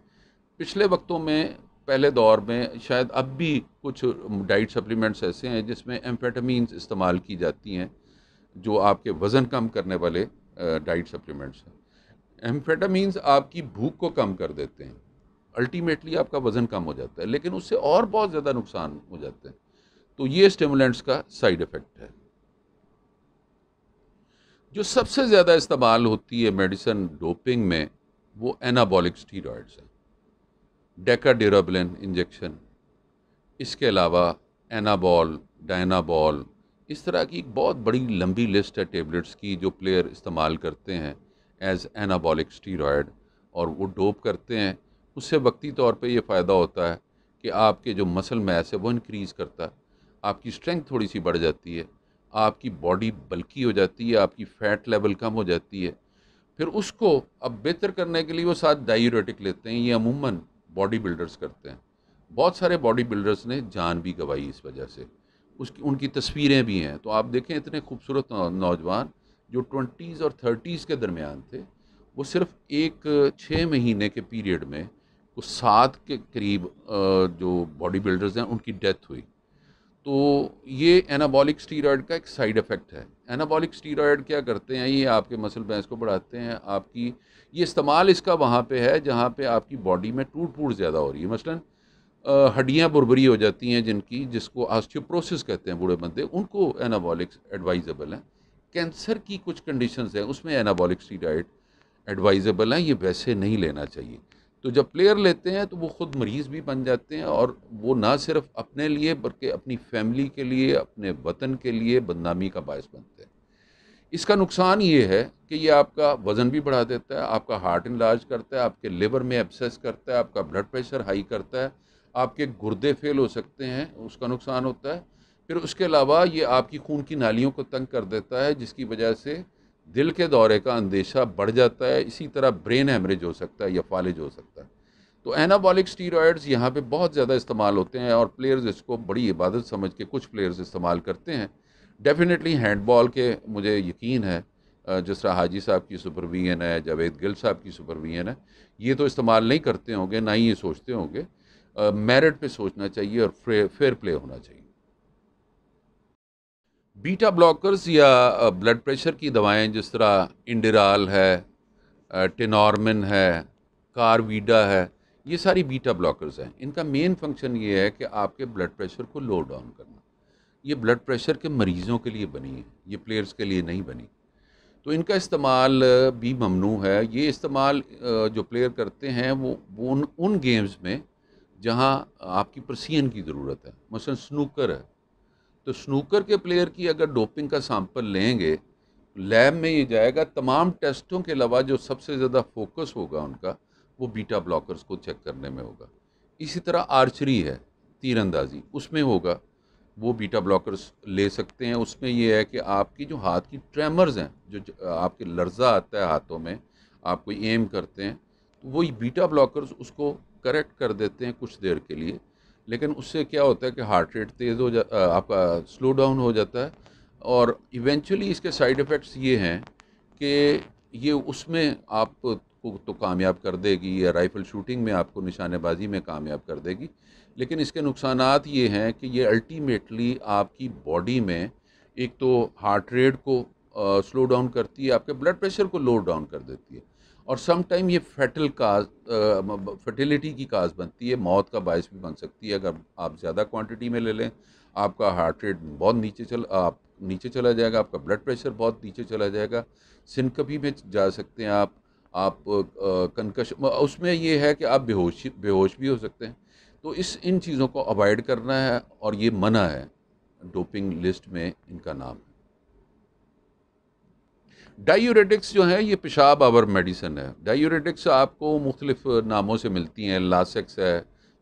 पिछले वक्तों में पहले दौर में शायद अब भी कुछ डाइट सप्लीमेंट्स ऐसे हैं जिसमें एम्फेटामीन्स इस्तेमाल की जाती हैं जो आपके वज़न कम करने वाले डाइट सप्लीमेंट्स हैं एम्फेटामीन्स आपकी भूख को कम कर देते हैं अल्टीमेटली आपका वज़न कम हो जाता है लेकिन उससे और बहुत ज़्यादा नुकसान हो जाते हैं तो ये स्टेमुलेंट्स का साइड इफ़ेक्ट है जो सबसे ज़्यादा इस्तेमाल होती है मेडिसन डोपिंग में वो एनाबॉलिक स्टीरॉयड्स हैं डेकाड्यूराबलिन इंजेक्शन इसके अलावा एनाबॉल डायनाबॉल इस तरह की एक बहुत बड़ी लंबी लिस्ट है टेबलेट्स की जो प्लेयर इस्तेमाल करते हैं एज़ एनाबॉलिक स्टीरॉयड और वो डोप करते हैं उससे वक्ती तौर पे ये फ़ायदा होता है कि आपके जो मसल मैस है वो इनक्रीज़ करता है आपकी स्ट्रेंथ थोड़ी सी बढ़ जाती है आपकी बॉडी बल्की हो जाती है आपकी फ़ैट लेवल कम हो जाती है फिर उसको अब बेहतर करने के लिए वो साथ डायूरेटिक लेते हैं ये अमूमन बॉडी बिल्डर्स करते हैं बहुत सारे बॉडी बिल्डर्स ने जान भी गंवाई इस वजह से उसकी उनकी तस्वीरें भी हैं तो आप देखें इतने खूबसूरत नौजवान जो ट्वेंटीज़ और थर्टीज़ के दरमियान थे वो सिर्फ एक छः महीने के पीरियड में कुछ सात के करीब जो बॉडी बिल्डर्स हैं उनकी डेथ हुई तो ये एनाबॉलिक स्टीरॉयड का एक साइड इफ़ेक्ट है एनाबॉलिक स्टीरॉयड क्या करते हैं ये आपके मसल बैंस को बढ़ाते हैं आपकी ये इस्तेमाल इसका वहाँ पे है जहाँ पे आपकी बॉडी में टूट फूट ज़्यादा हो रही है मसलन हड्डियाँ बुरबरी हो जाती हैं जिनकी जिसको आस्टियोप्रोसिस कहते हैं बूढ़े बंदे उनको एनाबॉलिक्स एडवाइजेबल हैं कैंसर की कुछ कंडीशन हैं उसमें एनाबॉलिक स्टीरॉयड एडवाइजेबल हैं ये वैसे नहीं लेना चाहिए तो जब प्लेयर लेते हैं तो वो ख़ुद मरीज़ भी बन जाते हैं और वो ना सिर्फ अपने लिए बल्कि अपनी फैमिली के लिए अपने वतन के लिए बदनामी का बायस बनते हैं इसका नुकसान ये है कि ये आपका वज़न भी बढ़ा देता है आपका हार्ट इलाज करता है आपके लिवर में एबसेस करता है आपका ब्लड प्रेशर हाई करता है आपके गुर्दे फेल हो सकते हैं उसका नुकसान होता है फिर उसके अलावा ये आपकी खून की नालियों को तंग कर देता है जिसकी वजह से दिल के दौरे का अंदेशा बढ़ जाता है इसी तरह ब्रेन हेमरेज हो सकता है या फालिज हो सकता है तो एनाबॉलिक स्टीरॉयड्स यहाँ पे बहुत ज़्यादा इस्तेमाल होते हैं और प्लेयर्स इसको बड़ी इबादत समझ के कुछ प्लेयर्स इस्तेमाल करते हैं डेफिनेटली हैंडबॉल के मुझे यकीन है जिस तरह हाजी साहब की सुपरवीजन है जावेद गिल साहब की सुपरवीजन है ये तो इस्तेमाल नहीं करते होंगे ना ही ये सोचते होंगे मेरिट पे सोचना चाहिए और फेयर प्ले होना चाहिए बीटा ब्लॉकर्स या ब्लड प्रेशर की दवाएं जिस तरह इंडिराल है टेनॉर्मिन है कारविडा है ये सारी बीटा ब्लॉकर्स हैं इनका मेन फंक्शन ये है कि आपके ब्लड प्रेशर को लो डाउन करना ये ब्लड प्रेशर के मरीज़ों के लिए बनी है ये प्लेयर्स के लिए नहीं बनी तो इनका इस्तेमाल भी ममनू है ये इस्तेमाल जो प्लेयर करते हैं वो वो उन, उन गेम्स में जहाँ आपकी प्रसियन की ज़रूरत है मसलन स्नूकर है तो स्नूकर के प्लेयर की अगर डोपिंग का सैंपल लेंगे लैब में ये जाएगा तमाम टेस्टों के अलावा जो सबसे ज़्यादा फोकस होगा उनका वो बीटा ब्लॉकर्स को चेक करने में होगा इसी तरह आर्चरी है तीरंदाजी उसमें होगा वो बीटा ब्लॉकर्स ले सकते हैं उसमें ये है कि आपकी जो हाथ की ट्रेमर्स हैं जो आपके लर्जा आता है हाथों में आप कोई एम करते हैं तो वही बीटा ब्लॉकर्स उसको करेक्ट कर देते हैं कुछ देर के लिए लेकिन उससे क्या होता है कि हार्ट रेट तेज़ हो जा आपका स्लो डाउन हो जाता है और इवेंचुअली इसके साइड इफ़ेक्ट्स ये हैं कि ये उसमें आप को तो कामयाब कर देगी या राइफ़ल शूटिंग में आपको निशानेबाजी में कामयाब कर देगी लेकिन इसके नुकसान ये हैं कि ये अल्टीमेटली आपकी बॉडी में एक तो हार्ट रेट को स्लो डाउन करती है आपके ब्लड प्रेशर को लो डाउन कर देती है और टाइम ये फैटल काज फर्टिलिटी की काज बनती है मौत का बायस भी बन सकती है अगर आप ज़्यादा क्वांटिटी में ले लें आपका हार्ट रेट बहुत नीचे चल आप नीचे चला जाएगा आपका ब्लड प्रेशर बहुत नीचे चला जाएगा सिनकपी में जा सकते हैं आप आप कनकश उसमें ये है कि आप बेहोश बेहोश भी हो सकते हैं तो इस इन चीज़ों को अवॉइड करना है और ये मना है डोपिंग लिस्ट में इनका नाम है डायूरेटिक्स जो है ये पेशाब आवर मेडिसन है डायूरेटिक्स आपको मुख्तलिफ नामों से मिलती हैं लासेक्स है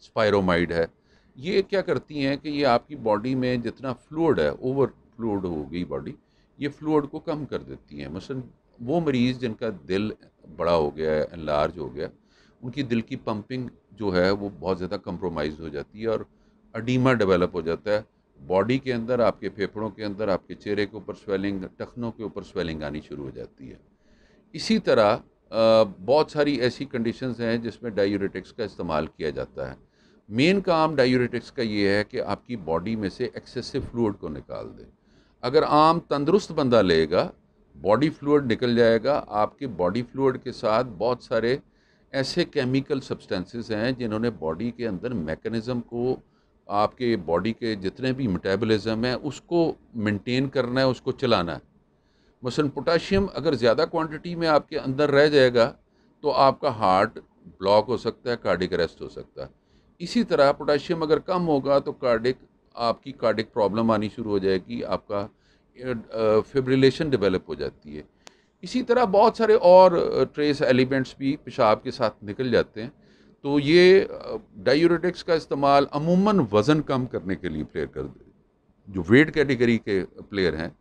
स्पायरोमाइड है ये क्या करती हैं कि ये आपकी बॉडी में जितना फ्लूड है ओवर फ्लूड हो गई बॉडी ये फ्लूड को कम कर देती हैं मसलन वो मरीज़ जिनका दिल बड़ा हो गया है लार्ज हो गया उनकी दिल की पंपिंग जो है वो बहुत ज़्यादा कंप्रोमाइज़ हो जाती है और अडीमा डेवलप हो जाता है बॉडी के अंदर आपके फेफड़ों के अंदर आपके चेहरे के ऊपर स्वेलिंग टखनों के ऊपर स्वेलिंग आनी शुरू हो जाती है इसी तरह बहुत सारी ऐसी कंडीशंस हैं जिसमें डायूरेटिक्स का इस्तेमाल किया जाता है मेन काम डायूरेटिक्स का ये है कि आपकी बॉडी में से एक्सेसिव फ्लूड को निकाल दे अगर आम तंदुरुस्त बंदा लेगा बॉडी फ्लूड निकल जाएगा आपके बॉडी फ्लूड के साथ बहुत सारे ऐसे केमिकल सब्सटेंसेस हैं जिन्होंने बॉडी के अंदर मैकेनिज़म को आपके बॉडी के जितने भी मेटाबॉलिज्म हैं उसको मेंटेन करना है उसको चलाना है मसलन पोटाशियम अगर ज़्यादा क्वांटिटी में आपके अंदर रह जाएगा तो आपका हार्ट ब्लॉक हो सकता है कार्डिक अरेस्ट हो सकता है इसी तरह पोटाशियम अगर कम होगा तो कार्डिक आपकी कार्डिक प्रॉब्लम आनी शुरू हो जाएगी आपका फेब्रिलेशन डिवेलप हो जाती है इसी तरह बहुत सारे और ट्रेस एलिमेंट्स भी पेशाब के साथ निकल जाते हैं तो ये डायूरेटिक्स का इस्तेमाल अमूमन वज़न कम करने के लिए प्लेयर कर जो वेट कैटेगरी के प्लेयर हैं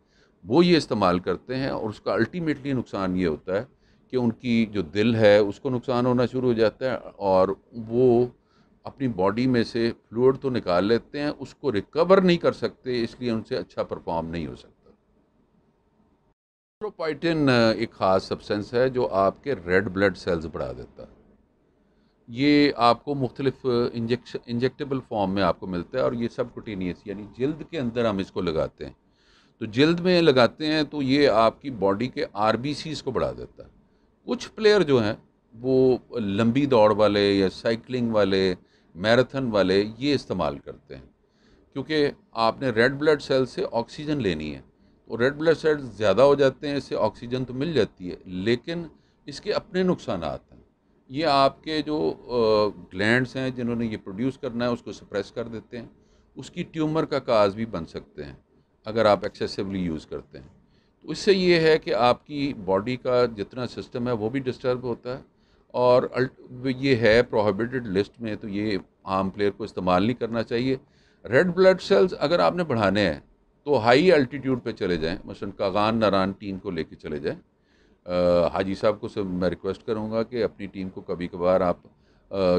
वो ये इस्तेमाल करते हैं और उसका अल्टीमेटली नुकसान ये होता है कि उनकी जो दिल है उसको नुकसान होना शुरू हो जाता है और वो अपनी बॉडी में से फ्लूड तो निकाल लेते हैं उसको रिकवर नहीं कर सकते इसलिए उनसे अच्छा परफॉर्म नहीं हो सकता प्रोपाइटिन एक ख़ास सब्सटेंस है जो आपके रेड ब्लड सेल्स बढ़ा देता है ये आपको मुख्तलिफ इंजेक्शन इंजेक्टेबल फॉर्म में आपको मिलता है और ये सब कुटीनियस यानी जल्द के अंदर हम इसको लगाते हैं तो जल्द में लगाते हैं तो ये आपकी बॉडी के आर को बढ़ा देता है कुछ प्लेयर जो हैं वो लंबी दौड़ वाले या साइकिलिंग वाले मैराथन वाले ये इस्तेमाल करते हैं क्योंकि आपने रेड ब्लड सेल से ऑक्सीजन लेनी है तो रेड ब्लड सेल ज़्यादा हो जाते हैं इससे ऑक्सीजन तो मिल जाती है लेकिन इसके अपने नुकसान ये आपके जो ग्लैंड्स हैं जिन्होंने ये प्रोड्यूस करना है उसको सप्रेस कर देते हैं उसकी ट्यूमर का काज भी बन सकते हैं अगर आप एक्सेसिवली यूज़ करते हैं तो इससे ये है कि आपकी बॉडी का जितना सिस्टम है वो भी डिस्टर्ब होता है और ये है प्रोहिबिटेड लिस्ट में तो ये आम प्लेयर को इस्तेमाल नहीं करना चाहिए रेड ब्लड सेल्स अगर आपने बढ़ाने हैं तो हाई अल्टीट्यूड पे चले जाएं मसलन कागान नारान टीन को लेके चले जाएं हाजी साहब को सब मैं रिक्वेस्ट करूँगा कि अपनी टीम को कभी कभार आप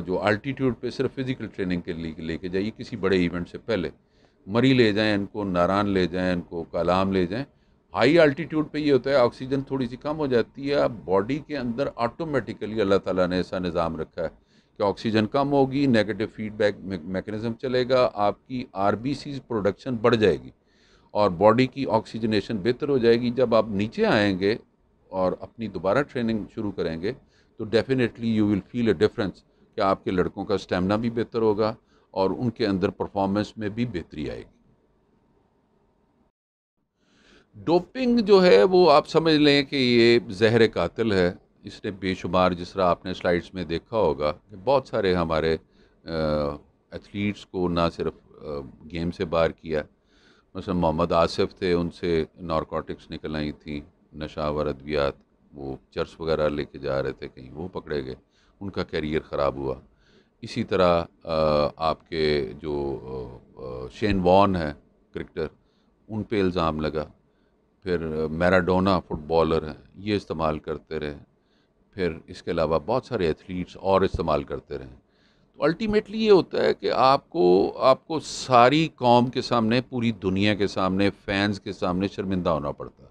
जो आल्टीट्यूड पे सिर्फ फ़िज़िकल ट्रेनिंग के लिए लेके जाइए किसी बड़े इवेंट से पहले मरी ले जाएं इनको नारान ले जाएं इनको कलाम ले जाएं हाई आल्टीट्यूड पे ये होता है ऑक्सीजन थोड़ी सी कम हो जाती है बॉडी के अंदर ऑटोमेटिकली अल्लाह ताला ने ऐसा निज़ाम रखा है कि ऑक्सीजन कम होगी नेगेटिव फीडबैक मेकनिज़म चलेगा आपकी आर प्रोडक्शन बढ़ जाएगी और बॉडी की ऑक्सीजनेशन बेहतर हो जाएगी जब आप नीचे आएंगे और अपनी दोबारा ट्रेनिंग शुरू करेंगे तो definitely you will feel a difference कि आपके लड़कों का स्टेमिना भी बेहतर होगा और उनके अंदर परफॉर्मेंस में भी बेहतरी आएगी डोपिंग जो है वो आप समझ लें कि ये जहर कातिल है इसने बेशुमार जिस तरह आपने स्लाइड्स में देखा होगा कि बहुत सारे हमारे एथलीट्स को ना सिर्फ गेम से बाहर किया मसलन मोहम्मद आसिफ थे उनसे नारकोटिक्स निकल आई थी नशावर अद्वियात वो चर्च वगैरह लेके जा रहे थे कहीं वो पकड़े गए उनका करियर ख़राब हुआ इसी तरह आपके जो शेन वॉन है क्रिकेटर उन पे इल्ज़ाम लगा फिर मैराडोना फुटबॉलर हैं ये इस्तेमाल करते रहे फिर इसके अलावा बहुत सारे एथलीट्स और इस्तेमाल करते रहे तो अल्टीमेटली ये होता है कि आपको आपको सारी कौम के सामने पूरी दुनिया के सामने फैंस के सामने शर्मिंदा होना पड़ता है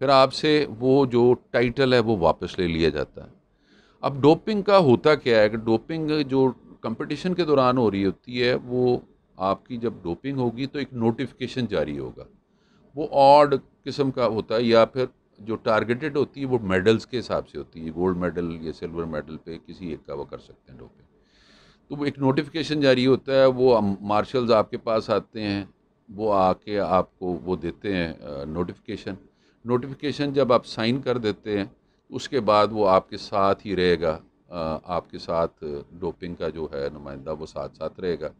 फिर आपसे वो जो टाइटल है वो वापस ले लिया जाता है अब डोपिंग का होता क्या है कि डोपिंग जो कंपटीशन के दौरान हो रही होती है वो आपकी जब डोपिंग होगी तो एक नोटिफिकेशन जारी होगा वो ऑड किस्म का होता है या फिर जो टारगेटेड होती है वो मेडल्स के हिसाब से होती है गोल्ड मेडल या सिल्वर मेडल पे किसी एक का वो कर सकते हैं डोपिंग तो वो एक नोटिफिकेशन जारी होता है वो मार्शल्स आपके पास आते हैं वो आके आपको वो देते हैं नोटिफिकेशन नोटिफिकेशन जब आप साइन कर देते हैं उसके बाद वो आपके साथ ही रहेगा आपके साथ डोपिंग का जो है नुमाइंदा वो साथ साथ रहेगा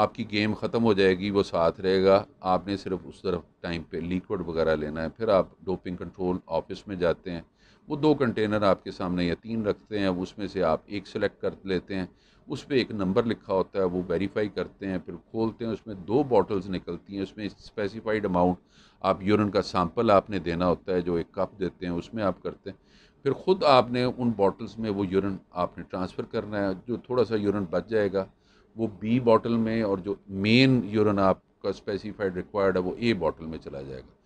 आपकी गेम ख़त्म हो जाएगी वो साथ रहेगा आपने सिर्फ उस तरफ टाइम पे लिक्विड वगैरह लेना है फिर आप डोपिंग कंट्रोल ऑफिस में जाते हैं वो दो कंटेनर आपके सामने या तीन रखते हैं उसमें से आप एक सेलेक्ट कर लेते हैं उस पर एक नंबर लिखा होता है वो वेरीफाई करते हैं फिर खोलते हैं उसमें दो बॉटल्स निकलती हैं उसमें स्पेसिफाइड अमाउंट आप यूरिन का सैंपल आपने देना होता है जो एक कप देते हैं उसमें आप करते हैं फिर ख़ुद आपने उन बॉटल्स में वो यूरिन आपने ट्रांसफ़र करना है जो थोड़ा सा यूरिन बच जाएगा वो बी बॉटल में और जो मेन यूरिन आपका स्पेसिफाइड रिक्वायर्ड है वो ए बॉटल में चला जाएगा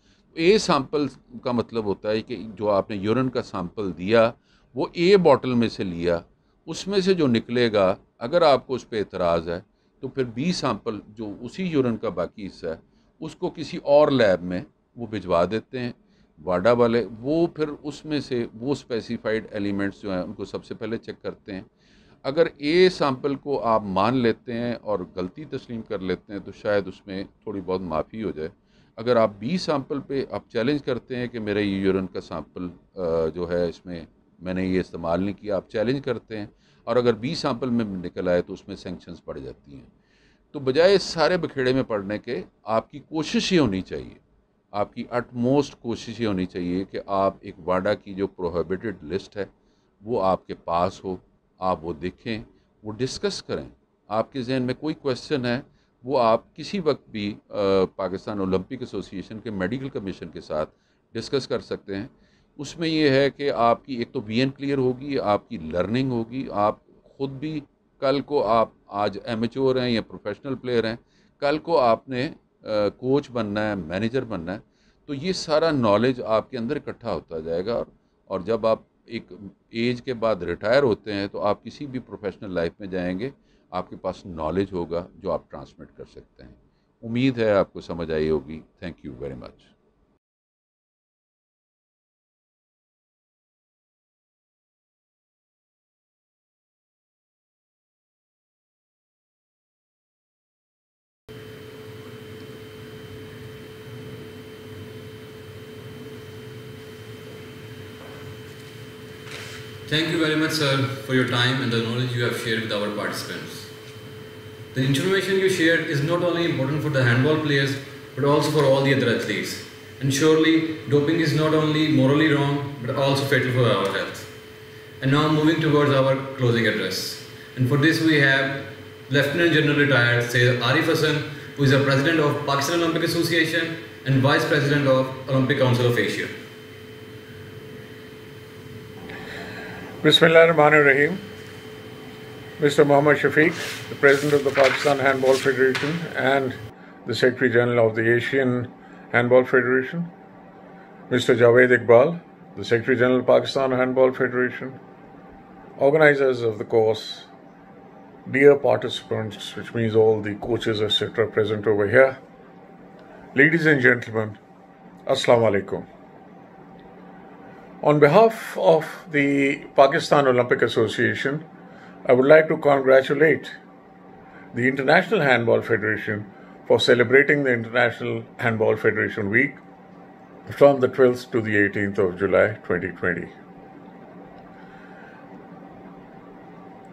ए तो सैम्पल का मतलब होता है कि जो आपने यूरिन का सैम्पल दिया वो ए बॉटल में से लिया उसमें से जो निकलेगा अगर आपको उस पर एतराज़ है तो फिर बी सैंपल जो उसी यूरिन का बाकी हिस्सा है उसको किसी और लैब में वो भिजवा देते हैं वाडा वाले वो फिर उसमें से वो स्पेसिफाइड एलिमेंट्स जो हैं उनको सबसे पहले चेक करते हैं अगर ए सैम्पल को आप मान लेते हैं और गलती तस्लीम कर लेते हैं तो शायद उसमें थोड़ी बहुत माफ़ी हो जाए अगर आप बी सैंपल पे आप चैलेंज करते हैं कि मेरा ये यूरिन का सैंपल जो है इसमें मैंने ये इस्तेमाल नहीं किया आप चैलेंज करते हैं और अगर बीस सैम्पल में निकल आए तो उसमें सेंक्शंस पड़ जाती हैं तो बजाय इस सारे बखेड़े में पड़ने के आपकी कोशिश ही होनी चाहिए आपकी अटमोस्ट कोशिश ही होनी चाहिए कि आप एक वाडा की जो प्रोहिबिटेड लिस्ट है वो आपके पास हो आप वो देखें वो डिस्कस करें आपके जहन में कोई क्वेश्चन है वो आप किसी वक्त भी आ, पाकिस्तान ओलंपिक एसोसिएशन के मेडिकल कमीशन के साथ डिस्कस कर सकते हैं उसमें ये है कि आपकी एक तो बी एन क्लियर होगी आपकी लर्निंग होगी आप ख़ुद भी कल को आप आज एमेच्योर हैं या प्रोफेशनल प्लेयर हैं कल को आपने कोच बनना है मैनेजर बनना है तो ये सारा नॉलेज आपके अंदर इकट्ठा होता जाएगा और, और जब आप एक एज के बाद रिटायर होते हैं तो आप किसी भी प्रोफेशनल लाइफ में जाएंगे आपके पास नॉलेज होगा जो आप ट्रांसमिट कर सकते हैं उम्मीद है आपको समझ आई होगी thank you very much Thank you very much, sir, for your time and the knowledge you have shared with our participants. The information you shared is not only important for the handball players, but also for all the other athletes. And surely, doping is not only morally wrong, but also fatal for our health. And now moving towards our closing address. And for this we have Lieutenant General retired Sayyid Arif Hassan, who is the President of Pakistan Olympic Association and Vice President of Olympic Council of Asia. Rahim, Mr. Muhammad Shafiq, the President of the Pakistan Handball Federation and the Secretary General of the Asian Handball Federation. Mr. Javed Iqbal, the Secretary General of Pakistan Handball Federation. Organizers of the course, dear participants, which means all the coaches, etc., present over here. Ladies and gentlemen, Assalamu alaikum. On behalf of the Pakistan Olympic Association, I would like to congratulate the International Handball Federation for celebrating the International Handball Federation Week from the 12th to the 18th of July 2020.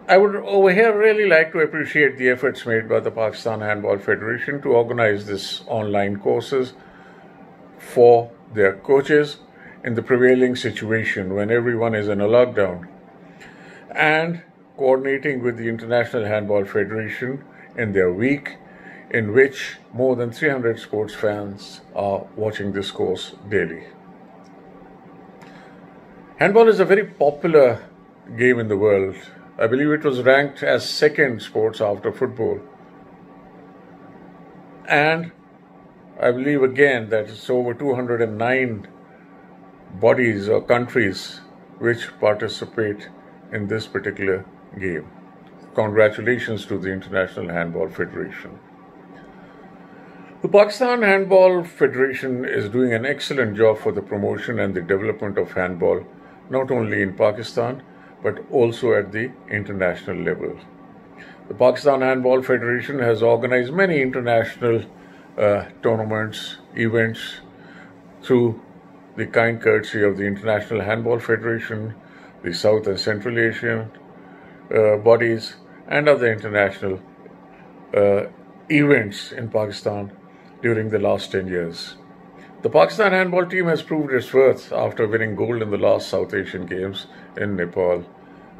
I would over here really like to appreciate the efforts made by the Pakistan Handball Federation to organize this online courses for their coaches in the prevailing situation when everyone is in a lockdown, and coordinating with the International Handball Federation in their week in which more than 300 sports fans are watching this course daily. Handball is a very popular game in the world. I believe it was ranked as second sports after football. And I believe again that it's over 209 bodies or countries which participate in this particular game. Congratulations to the International Handball Federation. The Pakistan Handball Federation is doing an excellent job for the promotion and the development of handball, not only in Pakistan, but also at the international level. The Pakistan Handball Federation has organized many international uh, tournaments, events through the kind courtesy of the International Handball Federation, the South and Central Asian uh, bodies, and other international uh, events in Pakistan during the last 10 years. The Pakistan handball team has proved its worth after winning gold in the last South Asian Games in Nepal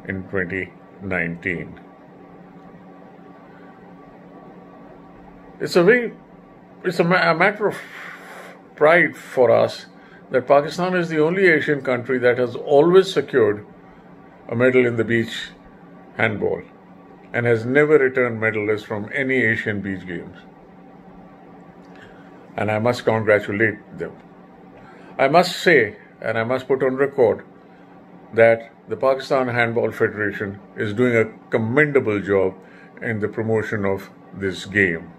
in 2019. It's a very, it's a, ma- a matter of pride for us that Pakistan is the only Asian country that has always secured a medal in the beach handball and has never returned medalists from any Asian beach games. And I must congratulate them. I must say, and I must put on record, that the Pakistan Handball Federation is doing a commendable job in the promotion of this game.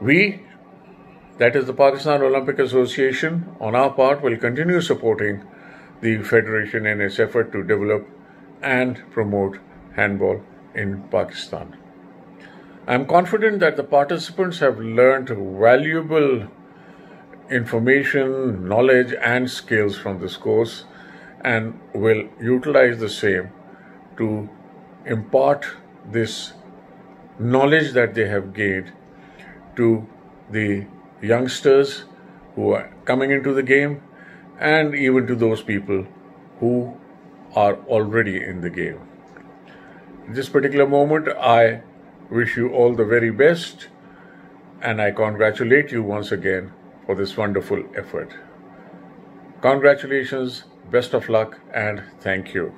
We that is, the Pakistan Olympic Association, on our part, will continue supporting the Federation in its effort to develop and promote handball in Pakistan. I am confident that the participants have learned valuable information, knowledge, and skills from this course and will utilize the same to impart this knowledge that they have gained to the youngsters who are coming into the game and even to those people who are already in the game. At this particular moment, I wish you all the very best and I congratulate you once again for this wonderful effort. Congratulations, best of luck, and thank you.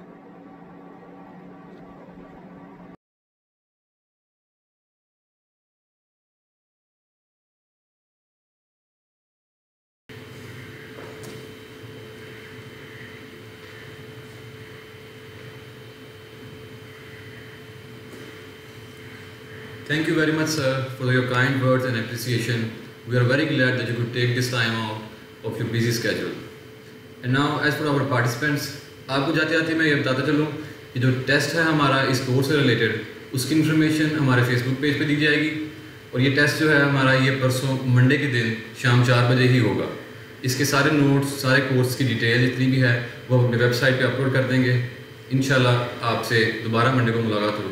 Thank you very much, sir, for your kind words and appreciation. We are very glad that you could take this time out of your busy schedule. And now, as for our participants, आपको जाते जाते मैं ये बताता चलूँ कि जो test है हमारा इस कोर्स से रिलेटेड उसकी इन्फॉर्मेशन हमारे फेसबुक पेज पे दी जाएगी और ये टेस्ट जो है हमारा ये परसों मंडे के दिन शाम चार बजे ही होगा इसके सारे नोट्स सारे कोर्स की डिटेल जितनी भी है वो अपने वेबसाइट पे अपलोड कर देंगे इन आपसे दोबारा मंडे को मुलाकात होगी